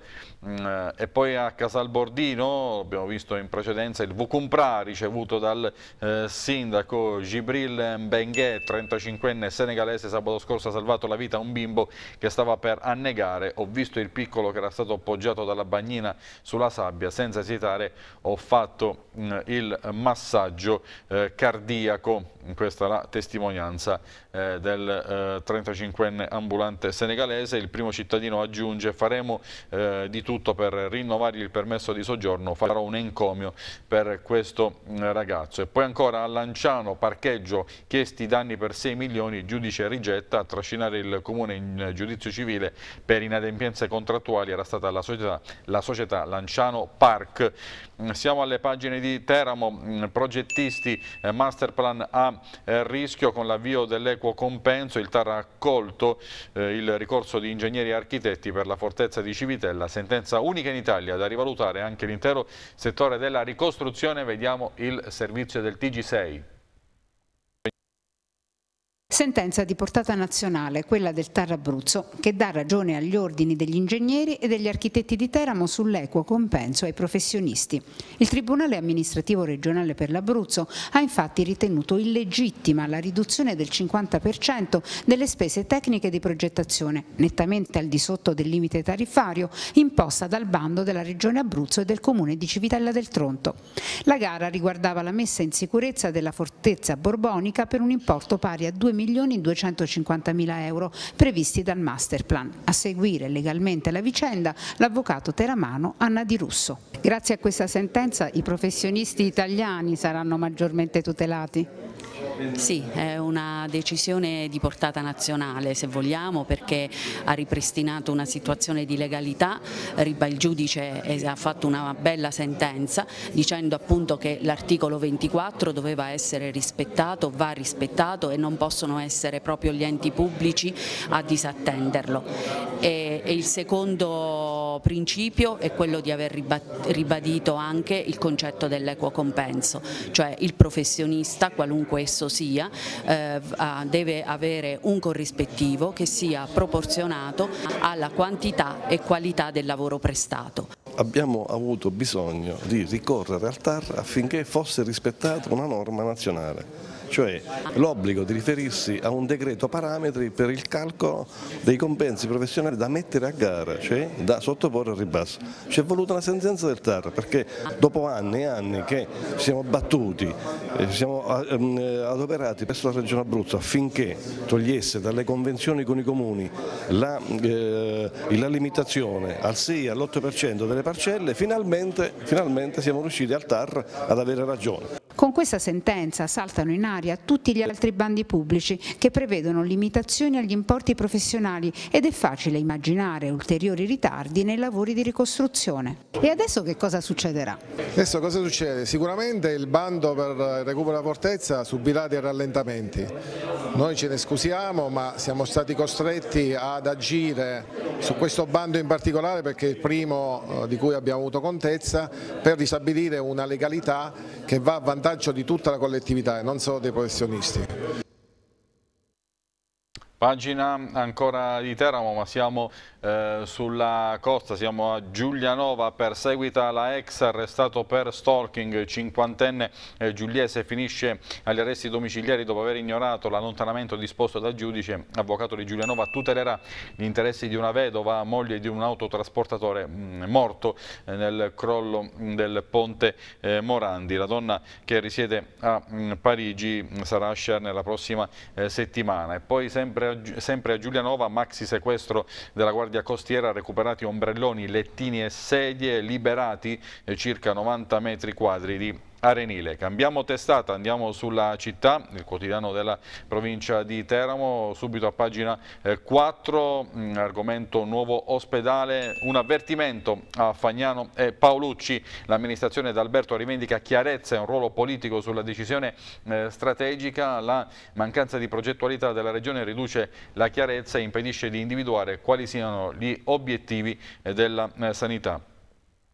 eh, e poi a Casalbordino, abbiamo visto in precedenza il Vucumpra ricevuto dal eh, sindaco Gibril Mbenghè, 35enne senegalese, sabato scorso ha salvato la vita a un bimbo che stava per annegare. Ho visto il piccolo che era stato appoggiato dalla bagnina sulla sabbia, senza esitare ho fatto mh, mm, il massaggio eh, cardiaco, questa è la testimonianza eh, del 35enne eh, ambulante senegalese. Il primo cittadino aggiunge faremo eh, di tutto per rinnovare il permesso di soggiorno farò un encomio per questo mm, ragazzo. E poi ancora a Lanciano, parcheggio, chiesti danni per 6 milioni, giudice rigetta, a trascinare il comune in giudizio civile per inadempienze contrattuali era stata la società, la società Lanciano Park. Mm, siamo alle pagine di Teramo, mm, progettisti, eh, masterplan a eh, rischio con l'avvio dell'equo compenso, il TAR ha accolto eh, il ricorso di ingegneri e architetti per la fortezza di Civitella, sentenza sentenza unica in Italia da rivalutare anche l'intero settore della ricostruzione. Vediamo il servizio del TG6. Sentenza di portata nazionale, quella del Tar Abruzzo, che dà ragione agli ordini degli ingegneri e degli architetti di Teramo sull'equo compenso ai professionisti. Il Tribunale amministrativo regionale per l'Abruzzo ha infatti ritenuto illegittima la riduzione del 50% delle spese tecniche di progettazione, nettamente al di sotto del limite tariffario imposta dal bando della Regione Abruzzo e del Comune di Civitella del Tronto. La gara riguardava la messa in sicurezza della fortezza borbonica per un importo pari a 2 milioni 250 mila euro previsti dal master plan. A seguire legalmente la vicenda l'avvocato teramano Anna Di Russo. Grazie a questa sentenza i professionisti italiani saranno maggiormente tutelati? Sì, è una decisione di portata nazionale se vogliamo perché ha ripristinato una situazione di legalità, il giudice ha fatto una bella sentenza dicendo appunto che l'articolo 24 doveva essere rispettato, va rispettato e non possono essere proprio gli enti pubblici a disattenderlo. E, il secondo principio è quello di aver ribadito anche il concetto dell'equo compenso, cioè il professionista, qualunque esso sia, eh, deve avere un corrispettivo che sia proporzionato alla quantità e qualità del lavoro prestato. Abbiamo avuto bisogno di ricorrere al TAR affinché fosse rispettata una norma nazionale cioè l'obbligo di riferirsi a un decreto parametri per il calcolo dei compensi professionali da mettere a gara, cioè da sottoporre al ribasso. Ci è voluta una sentenza del TAR perché dopo anni e anni che ci siamo battuti, ci eh, siamo eh, ehm, eh, adoperati presso la Regione Abruzzo affinché togliesse dalle convenzioni con i comuni la, eh, la limitazione al 6 all'8% delle le parcelle, finalmente, finalmente siamo riusciti al TAR ad avere ragione. Con questa sentenza saltano in aria tutti gli altri bandi pubblici che prevedono limitazioni agli importi professionali ed è facile immaginare ulteriori ritardi nei lavori di ricostruzione. E adesso che cosa succederà? Adesso cosa succede? Sicuramente il bando per il recupero della fortezza subirà dei rallentamenti. Noi ce ne scusiamo ma siamo stati costretti ad agire su questo bando in particolare perché il primo eh, di cui abbiamo avuto contezza per ristabilire una legalità che va a vantaggio di tutta la collettività e non solo dei professionisti. Pagina ancora di Teramo ma siamo eh, sulla costa, siamo a Giulianova, perseguita la ex arrestato per stalking, cinquantenne eh, Giuliese finisce agli arresti domiciliari dopo aver ignorato l'allontanamento disposto dal giudice, avvocato di Giulianova tutelerà gli interessi di una vedova, moglie di un autotrasportatore mh, mm, morto eh, nel crollo mm, del ponte eh, Morandi, la donna che risiede a mh, mm, Parigi sarà a Cher nella prossima eh, settimana e poi sempre Sempre, a Giulianova, maxi sequestro della Guardia Costiera, recuperati ombrelloni, lettini e sedie, liberati eh, circa 90 metri quadri di Arenile. Cambiamo testata, andiamo sulla città, il quotidiano della provincia di Teramo, subito a pagina 4, eh, mm, argomento nuovo ospedale, un avvertimento a Fagnano e Paolucci. L'amministrazione d'Alberto rivendica chiarezza e un ruolo politico sulla decisione eh, strategica, la mancanza di progettualità della Regione riduce la chiarezza e impedisce di individuare quali siano gli obiettivi eh, della sanità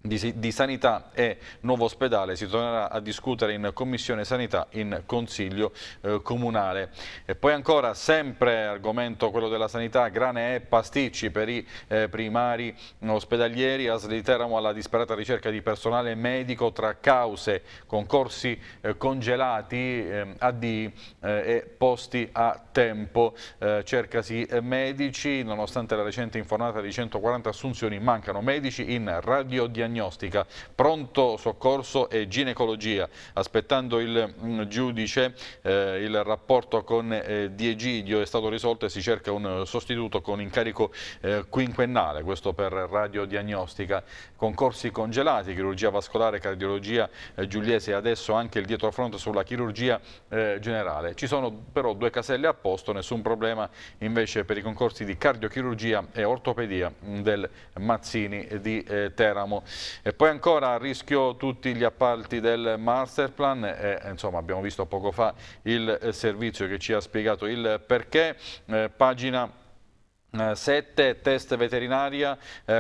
di, di, sanità e nuovo ospedale si tornerà a discutere in commissione sanità in consiglio eh, comunale e poi ancora sempre argomento quello della sanità grane e pasticci per i eh, primari ospedalieri ASL Teramo alla disperata ricerca di personale medico tra cause concorsi eh, congelati ehm, AD eh, e posti a tempo eh, cercasi eh, medici nonostante la recente infornata di 140 assunzioni mancano medici in radiodiagnostica diagnostica, pronto soccorso e ginecologia. Aspettando il mm, giudice eh, il rapporto con eh, Diegidio è stato risolto e si cerca un sostituto con incarico eh, quinquennale, questo per radiodiagnostica. Concorsi congelati, chirurgia vascolare, cardiologia eh, giuliese e adesso anche il dietrofronte sulla chirurgia eh, generale. Ci sono però due caselle a posto, nessun problema invece per i concorsi di cardiochirurgia e ortopedia mm, del Mazzini di eh, Teramo. E poi ancora a rischio tutti gli appalti del masterplan, eh, insomma abbiamo visto poco fa il eh, servizio che ci ha spiegato il perché, eh, pagina 7 eh, test veterinaria,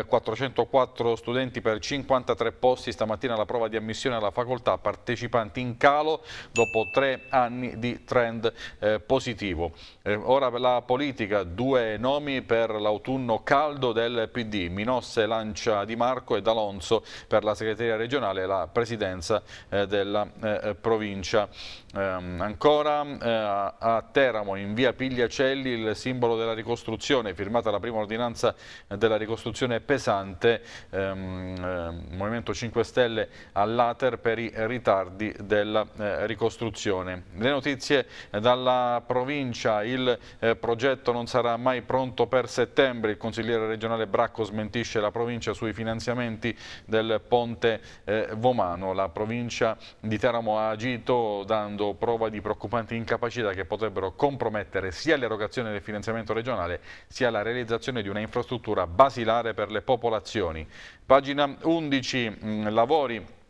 404 eh, studenti per 53 posti stamattina la prova di ammissione alla facoltà, partecipanti in calo dopo tre anni di trend eh, positivo. ora la politica, due nomi per l'autunno caldo del PD, Minosse lancia Di Marco e D'Alonso per la segreteria regionale e la presidenza della provincia. Ehm, ancora a Teramo in via Pigliacelli il simbolo della ricostruzione firmata la prima ordinanza della ricostruzione pesante, ehm, eh, Movimento 5 Stelle all'Ater per i ritardi della eh, ricostruzione. Le notizie dalla provincia, il eh, progetto non sarà mai pronto per settembre, il consigliere regionale Bracco smentisce la provincia sui finanziamenti del ponte eh, Vomano. La provincia di Teramo ha agito dando prova di preoccupanti incapacità che potrebbero compromettere sia l'erogazione del finanziamento regionale sia la la realizzazione di una infrastruttura basilare per le popolazioni. Pagina 11, mm, lavori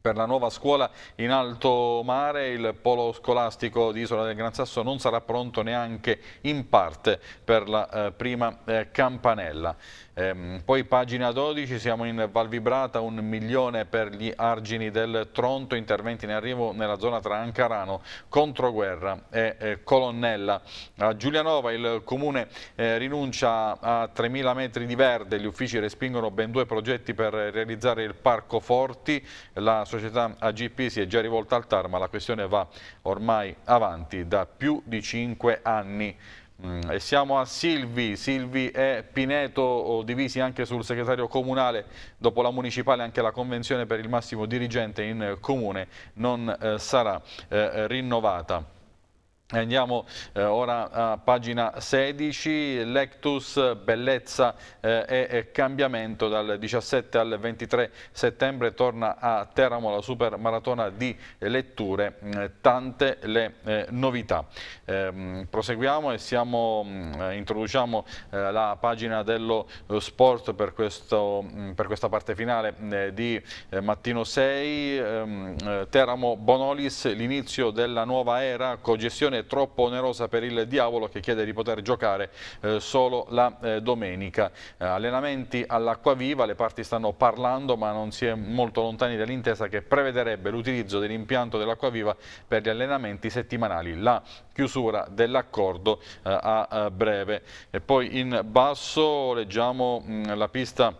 per la nuova scuola in alto mare il polo scolastico di Isola del Gran Sasso non sarà pronto neanche in parte per la eh, prima eh, campanella. Ehm, poi pagina 12, siamo in Valvibrata, un milione per gli argini del Tronto, interventi in arrivo nella zona tra Ancarano, Controguerra e Colonnella. A Giulianova il Comune eh, rinuncia a 3.000 metri di verde, gli uffici respingono ben due progetti per realizzare il Parco Forti, la società AGP si è già rivolta al TAR ma la questione va ormai avanti da più di 5 anni. Mm. E siamo a Silvi, Silvi e Pineto divisi anche sul segretario comunale, dopo la municipale anche la convenzione per il massimo dirigente in comune non eh, sarà eh, rinnovata. Andiamo eh, ora a pagina 16, Lectus, bellezza eh, e cambiamento dal 17 al 23 settembre torna a Teramo la super maratona di letture, eh, tante le eh, novità. Ehm, proseguiamo e siamo, mm, eh, introduciamo eh, la pagina dello sport per, questo, mm, per questa parte finale di mattino 6, ehm, Teramo Bonolis, l'inizio della nuova era, cogestione situazione troppo onerosa per il diavolo che chiede di poter giocare eh, solo la eh, domenica. Eh, allenamenti viva, le parti stanno parlando ma non si è molto lontani dall'intesa che prevederebbe l'utilizzo dell'impianto dell'acqua viva per gli allenamenti settimanali. La chiusura dell'accordo eh, a, eh, breve. E poi in basso leggiamo mh, mm, la pista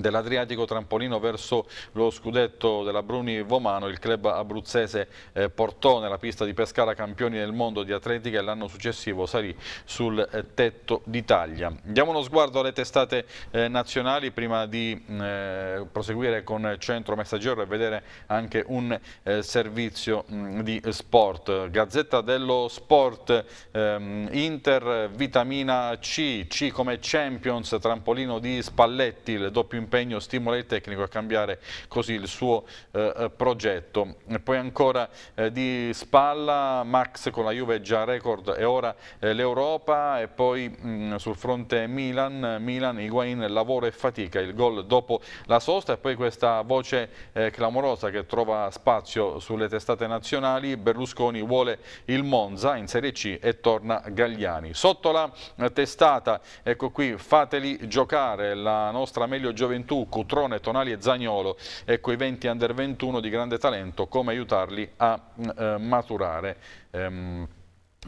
dell'Adriatico Trampolino verso lo scudetto della Bruni Vomano, il club abruzzese eh, portò nella pista di Pescara campioni del mondo di atletica e l'anno successivo salì sul eh, tetto d'Italia. Diamo uno sguardo alle testate eh, nazionali prima di mm, eh, proseguire con Centro Messaggero e vedere anche un eh, servizio mh, mm, di sport. Gazzetta dello Sport, ehm, Inter, Vitamina C, C come Champions, Trampolino di Spalletti, il doppio impegno stimola il tecnico a cambiare così il suo eh, eh, progetto. E poi ancora eh, di spalla Max con la Juve già record e ora eh, l'Europa e poi mh, mm, sul fronte Milan, Milan, Higuain, lavoro e fatica, il gol dopo la sosta e poi questa voce eh, clamorosa che trova spazio sulle testate nazionali, Berlusconi vuole il Monza in Serie C e torna Gagliani. Sotto la eh, testata, ecco qui, fateli giocare, la nostra meglio giovane Gioventù, Cutrone, Tonali e Zagnolo, ecco i 20 under 21 di grande talento, come aiutarli a mm, eh, maturare. Ehm,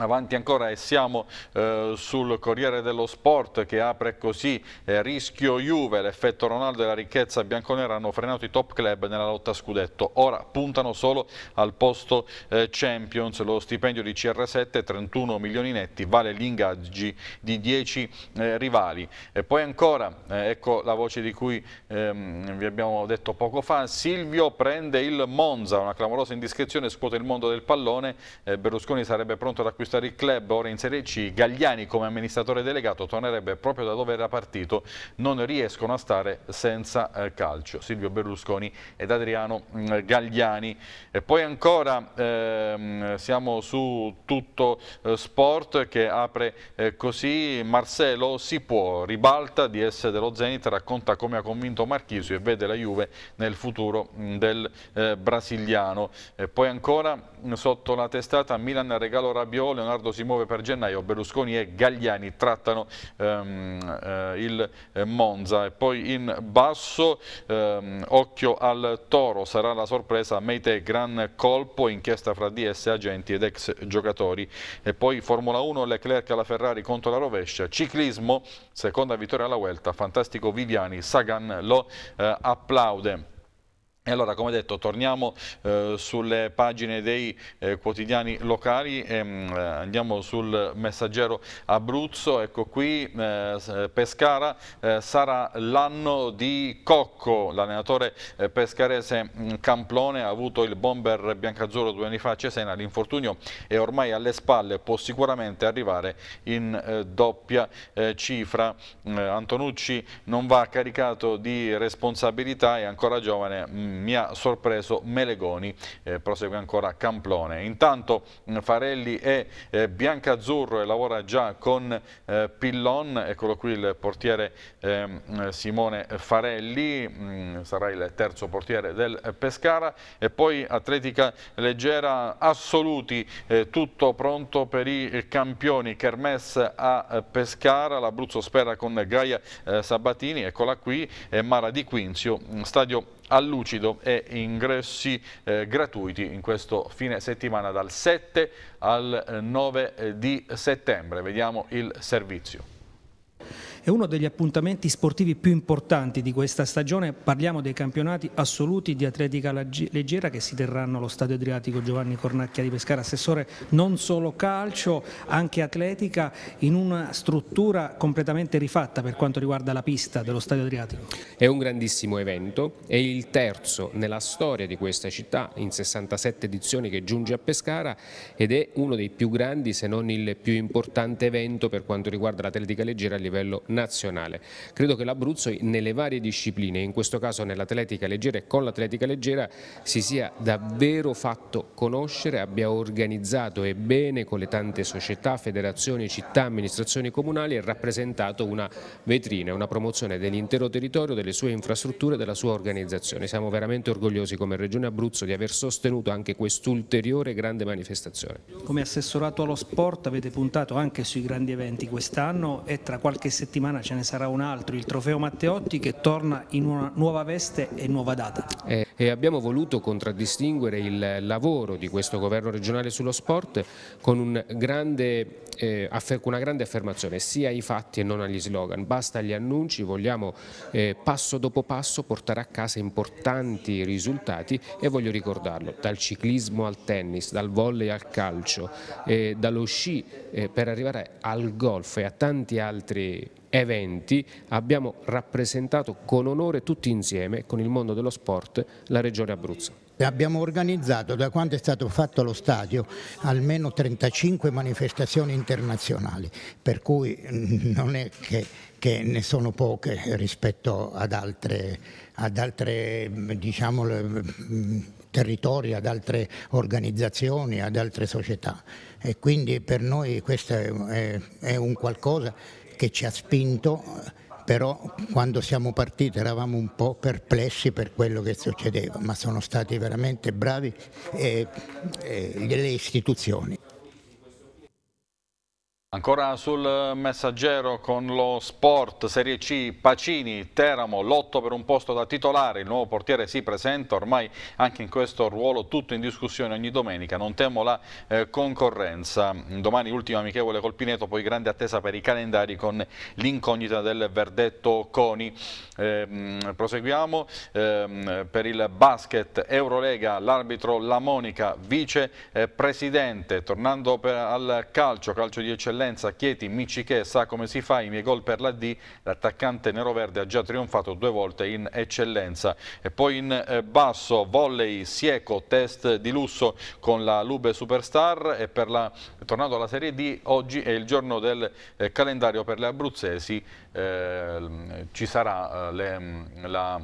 Avanti ancora e siamo eh, sul Corriere dello Sport che apre così eh, rischio Juve, l'effetto Ronaldo e la ricchezza bianconera hanno frenato i top club nella lotta a scudetto, ora puntano solo al posto eh, Champions, lo stipendio di CR7 31 milioni netti vale gli ingaggi di 10 eh, rivali. E poi ancora, eh, ecco la voce di cui ehm, vi abbiamo detto poco fa, Silvio prende il Monza, una clamorosa indiscrezione scuote il mondo del pallone, eh, Berlusconi sarebbe pronto ad acquistare il Club, ora in Serie C, Gagliani come amministratore delegato tornerebbe proprio da dove era partito, non riescono a stare senza eh, calcio. Silvio Berlusconi ed Adriano mm, Gagliani. E poi ancora ehm, siamo su tutto eh, sport che apre eh, così, Marcello si può, ribalta, essere dello Zenit racconta come ha convinto Marchisio e vede la Juve nel futuro mm, del eh, brasiliano. E poi ancora mm, sotto la testata Milan regalo Rabiolo Leonardo si muove per gennaio, Berlusconi e Gagliani trattano ehm, eh, il eh, Monza. E poi in basso, ehm, occhio al Toro, sarà la sorpresa, Meite gran colpo, inchiesta fra DS agenti ed ex giocatori. E poi Formula 1, Leclerc alla Ferrari contro la rovescia, ciclismo, seconda vittoria alla Vuelta, fantastico Viviani, Sagan lo eh, applaude. E allora, come detto, torniamo eh, sulle pagine dei eh, quotidiani locali, e, ehm, mh, eh, andiamo sul messaggero Abruzzo, ecco qui eh, eh Pescara eh, sarà l'anno di Cocco, l'allenatore pescarese mm, Camplone ha avuto il bomber biancazzurro due anni fa a Cesena, l'infortunio è ormai alle spalle, può sicuramente arrivare in doppia cifra, mm, Antonucci non va caricato di responsabilità, è ancora giovane, mh, mm, mi ha sorpreso Melegoni, eh, prosegue ancora Camplone. Intanto mm, Farelli è eh, biancazzurro e lavora già con eh, Pillon, eccolo qui il portiere ehm, Simone Farelli, mh, mm, sarà il terzo portiere del Pescara e poi atletica leggera assoluti, eh, tutto pronto per i campioni Kermesse a eh, Pescara, l'Abruzzo spera con Gaia eh, Sabatini, eccola qui, e Mara Di Quinzio, mm, stadio al lucido e ingressi eh, gratuiti in questo fine settimana dal 7 al 9 eh, eh, di settembre. Vediamo il servizio è uno degli appuntamenti sportivi più importanti di questa stagione. Parliamo dei campionati assoluti di atletica leggera che si terranno allo Stadio Adriatico Giovanni Cornacchia di Pescara. Assessore, non solo calcio, anche atletica in una struttura completamente rifatta per quanto riguarda la pista dello Stadio Adriatico. È un grandissimo evento, è il terzo nella storia di questa città in 67 edizioni che giunge a Pescara ed è uno dei più grandi se non il più importante evento per quanto riguarda l'atletica leggera a livello nazionale. Credo che l'Abruzzo nelle varie discipline, in questo caso nell'atletica leggera e con l'atletica leggera, si sia davvero fatto conoscere, abbia organizzato e bene con le tante società, federazioni, città, amministrazioni comunali e rappresentato una vetrina, una promozione dell'intero territorio, delle sue infrastrutture e della sua organizzazione. Siamo veramente orgogliosi come Regione Abruzzo di aver sostenuto anche quest'ulteriore grande manifestazione. Come assessorato allo sport avete puntato anche sui grandi eventi quest'anno e tra qualche settimana settimana ce ne sarà un altro, il trofeo Matteotti che torna in una nuova veste e nuova data. e abbiamo voluto contraddistinguere il lavoro di questo governo regionale sullo sport con un grande, eh, una grande affermazione, sia ai fatti e non agli slogan, basta agli annunci, vogliamo eh, passo dopo passo portare a casa importanti risultati e voglio ricordarlo, dal ciclismo al tennis, dal volley al calcio, eh, dallo sci eh, per arrivare al golf e a tanti altri eventi abbiamo rappresentato con onore tutti insieme con il mondo dello sport la regione Abruzzo. Abbiamo organizzato da quando è stato fatto lo stadio almeno 35 manifestazioni internazionali, per cui non è che, che ne sono poche rispetto ad altre, ad altre diciamo, mm, territori, ad altre organizzazioni, ad altre società. E quindi per noi questo è, è, è un qualcosa che ci ha spinto, però quando siamo partiti eravamo un po' perplessi per quello che succedeva, ma sono stati veramente bravi eh, eh, le istituzioni. Ancora sul messaggero con lo sport Serie C, Pacini, Teramo, lotto per un posto da titolare, il nuovo portiere si presenta, ormai anche in questo ruolo tutto in discussione ogni domenica, non temo la eh, concorrenza. Domani ultima amichevole col Pineto, poi grande attesa per i calendari con l'incognita del verdetto Coni. Eh, proseguiamo, eh, per il basket Eurolega l'arbitro La Monica, vicepresidente, eh, tornando per, al calcio, calcio di eccellenza eccellenza Chieti Miciche sa come si fa i miei gol per la D, l'attaccante neroverde ha già trionfato due volte in eccellenza. E poi in eh, basso volley Sieco, test di lusso con la Lube Superstar e per la, tornando alla Serie D oggi è il giorno del eh, calendario per le abruzzesi, eh, ci sarà eh, le, mm, la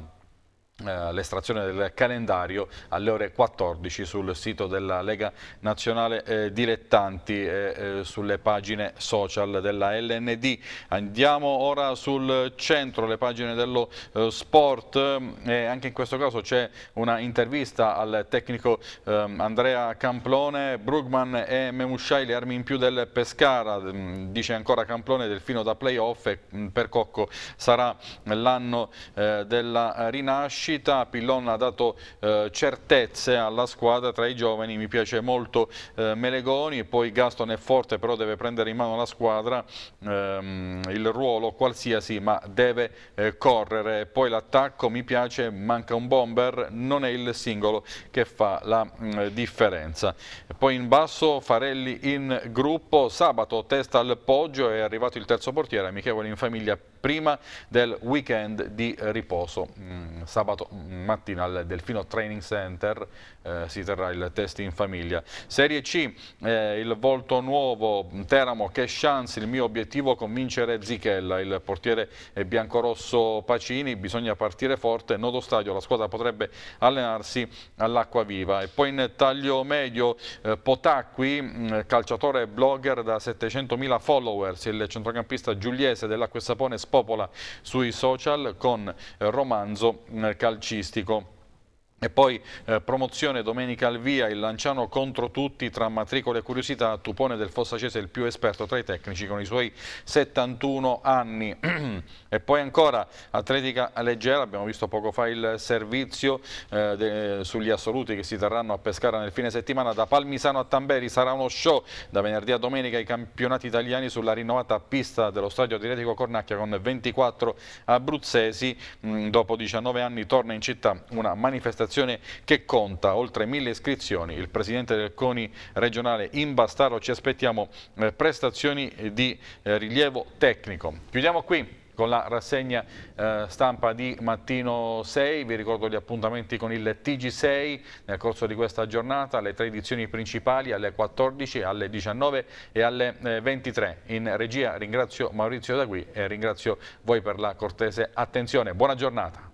eh, l'estrazione del calendario alle ore 14 sul sito della Lega Nazionale eh, Dilettanti e eh, sulle pagine social della LND. Andiamo ora sul centro, le pagine dello eh, sport e anche in questo caso c'è una intervista al tecnico ehm, Andrea Camplone, Brugman e Memusciai le armi in più del Pescara, mm, dice ancora Camplone Delfino da playoff e mm, per Cocco sarà l'anno eh, della rinascita crescita, Pillon ha dato eh, certezze alla squadra tra i giovani, mi piace molto eh, Melegoni poi Gaston è forte però deve prendere in mano la squadra, ehm, il ruolo qualsiasi ma deve eh, correre, poi l'attacco mi piace, manca un bomber, non è il singolo che fa la mh, mm, differenza. poi in basso Farelli in gruppo, sabato testa al Poggio, è arrivato il terzo portiere, amichevole in famiglia prima del weekend di riposo. Mm, sabato sabato mattina al Delfino Training Center eh, si terrà il test in famiglia. Serie C, eh, il volto nuovo, Teramo, che chance, il mio obiettivo convincere Zichella, il portiere eh, biancorosso Pacini, bisogna partire forte, nodo stadio, la squadra potrebbe allenarsi all'acqua viva. E poi in taglio medio eh, Potacqui, mm, calciatore e blogger da 700.000 followers, il centrocampista giuliese dell'Acqua Sapone spopola sui social con eh, romanzo eh, calcistico. E poi eh, promozione domenica al via, il Lanciano contro tutti tra matricole e curiosità, Tupone del Fossacese il più esperto tra i tecnici con i suoi 71 anni. e poi ancora atletica leggera, abbiamo visto poco fa il servizio eh, de, sugli assoluti che si terranno a Pescara nel fine settimana, da Palmisano a Tamberi sarà uno show, da venerdì a domenica i campionati italiani sulla rinnovata pista dello stadio Atletico Cornacchia con 24 abruzzesi, mh, mm, dopo 19 anni torna in città una manifestazione manifestazione che conta oltre mille iscrizioni. Il presidente del CONI regionale in Bastaro ci aspettiamo eh, prestazioni eh, di eh, rilievo tecnico. Chiudiamo qui con la rassegna eh, stampa di mattino 6. Vi ricordo gli appuntamenti con il TG6 nel corso di questa giornata, le tre edizioni principali alle 14, alle 19 e alle eh, 23. In regia ringrazio Maurizio Dagui e ringrazio voi per la cortese attenzione. Buona giornata.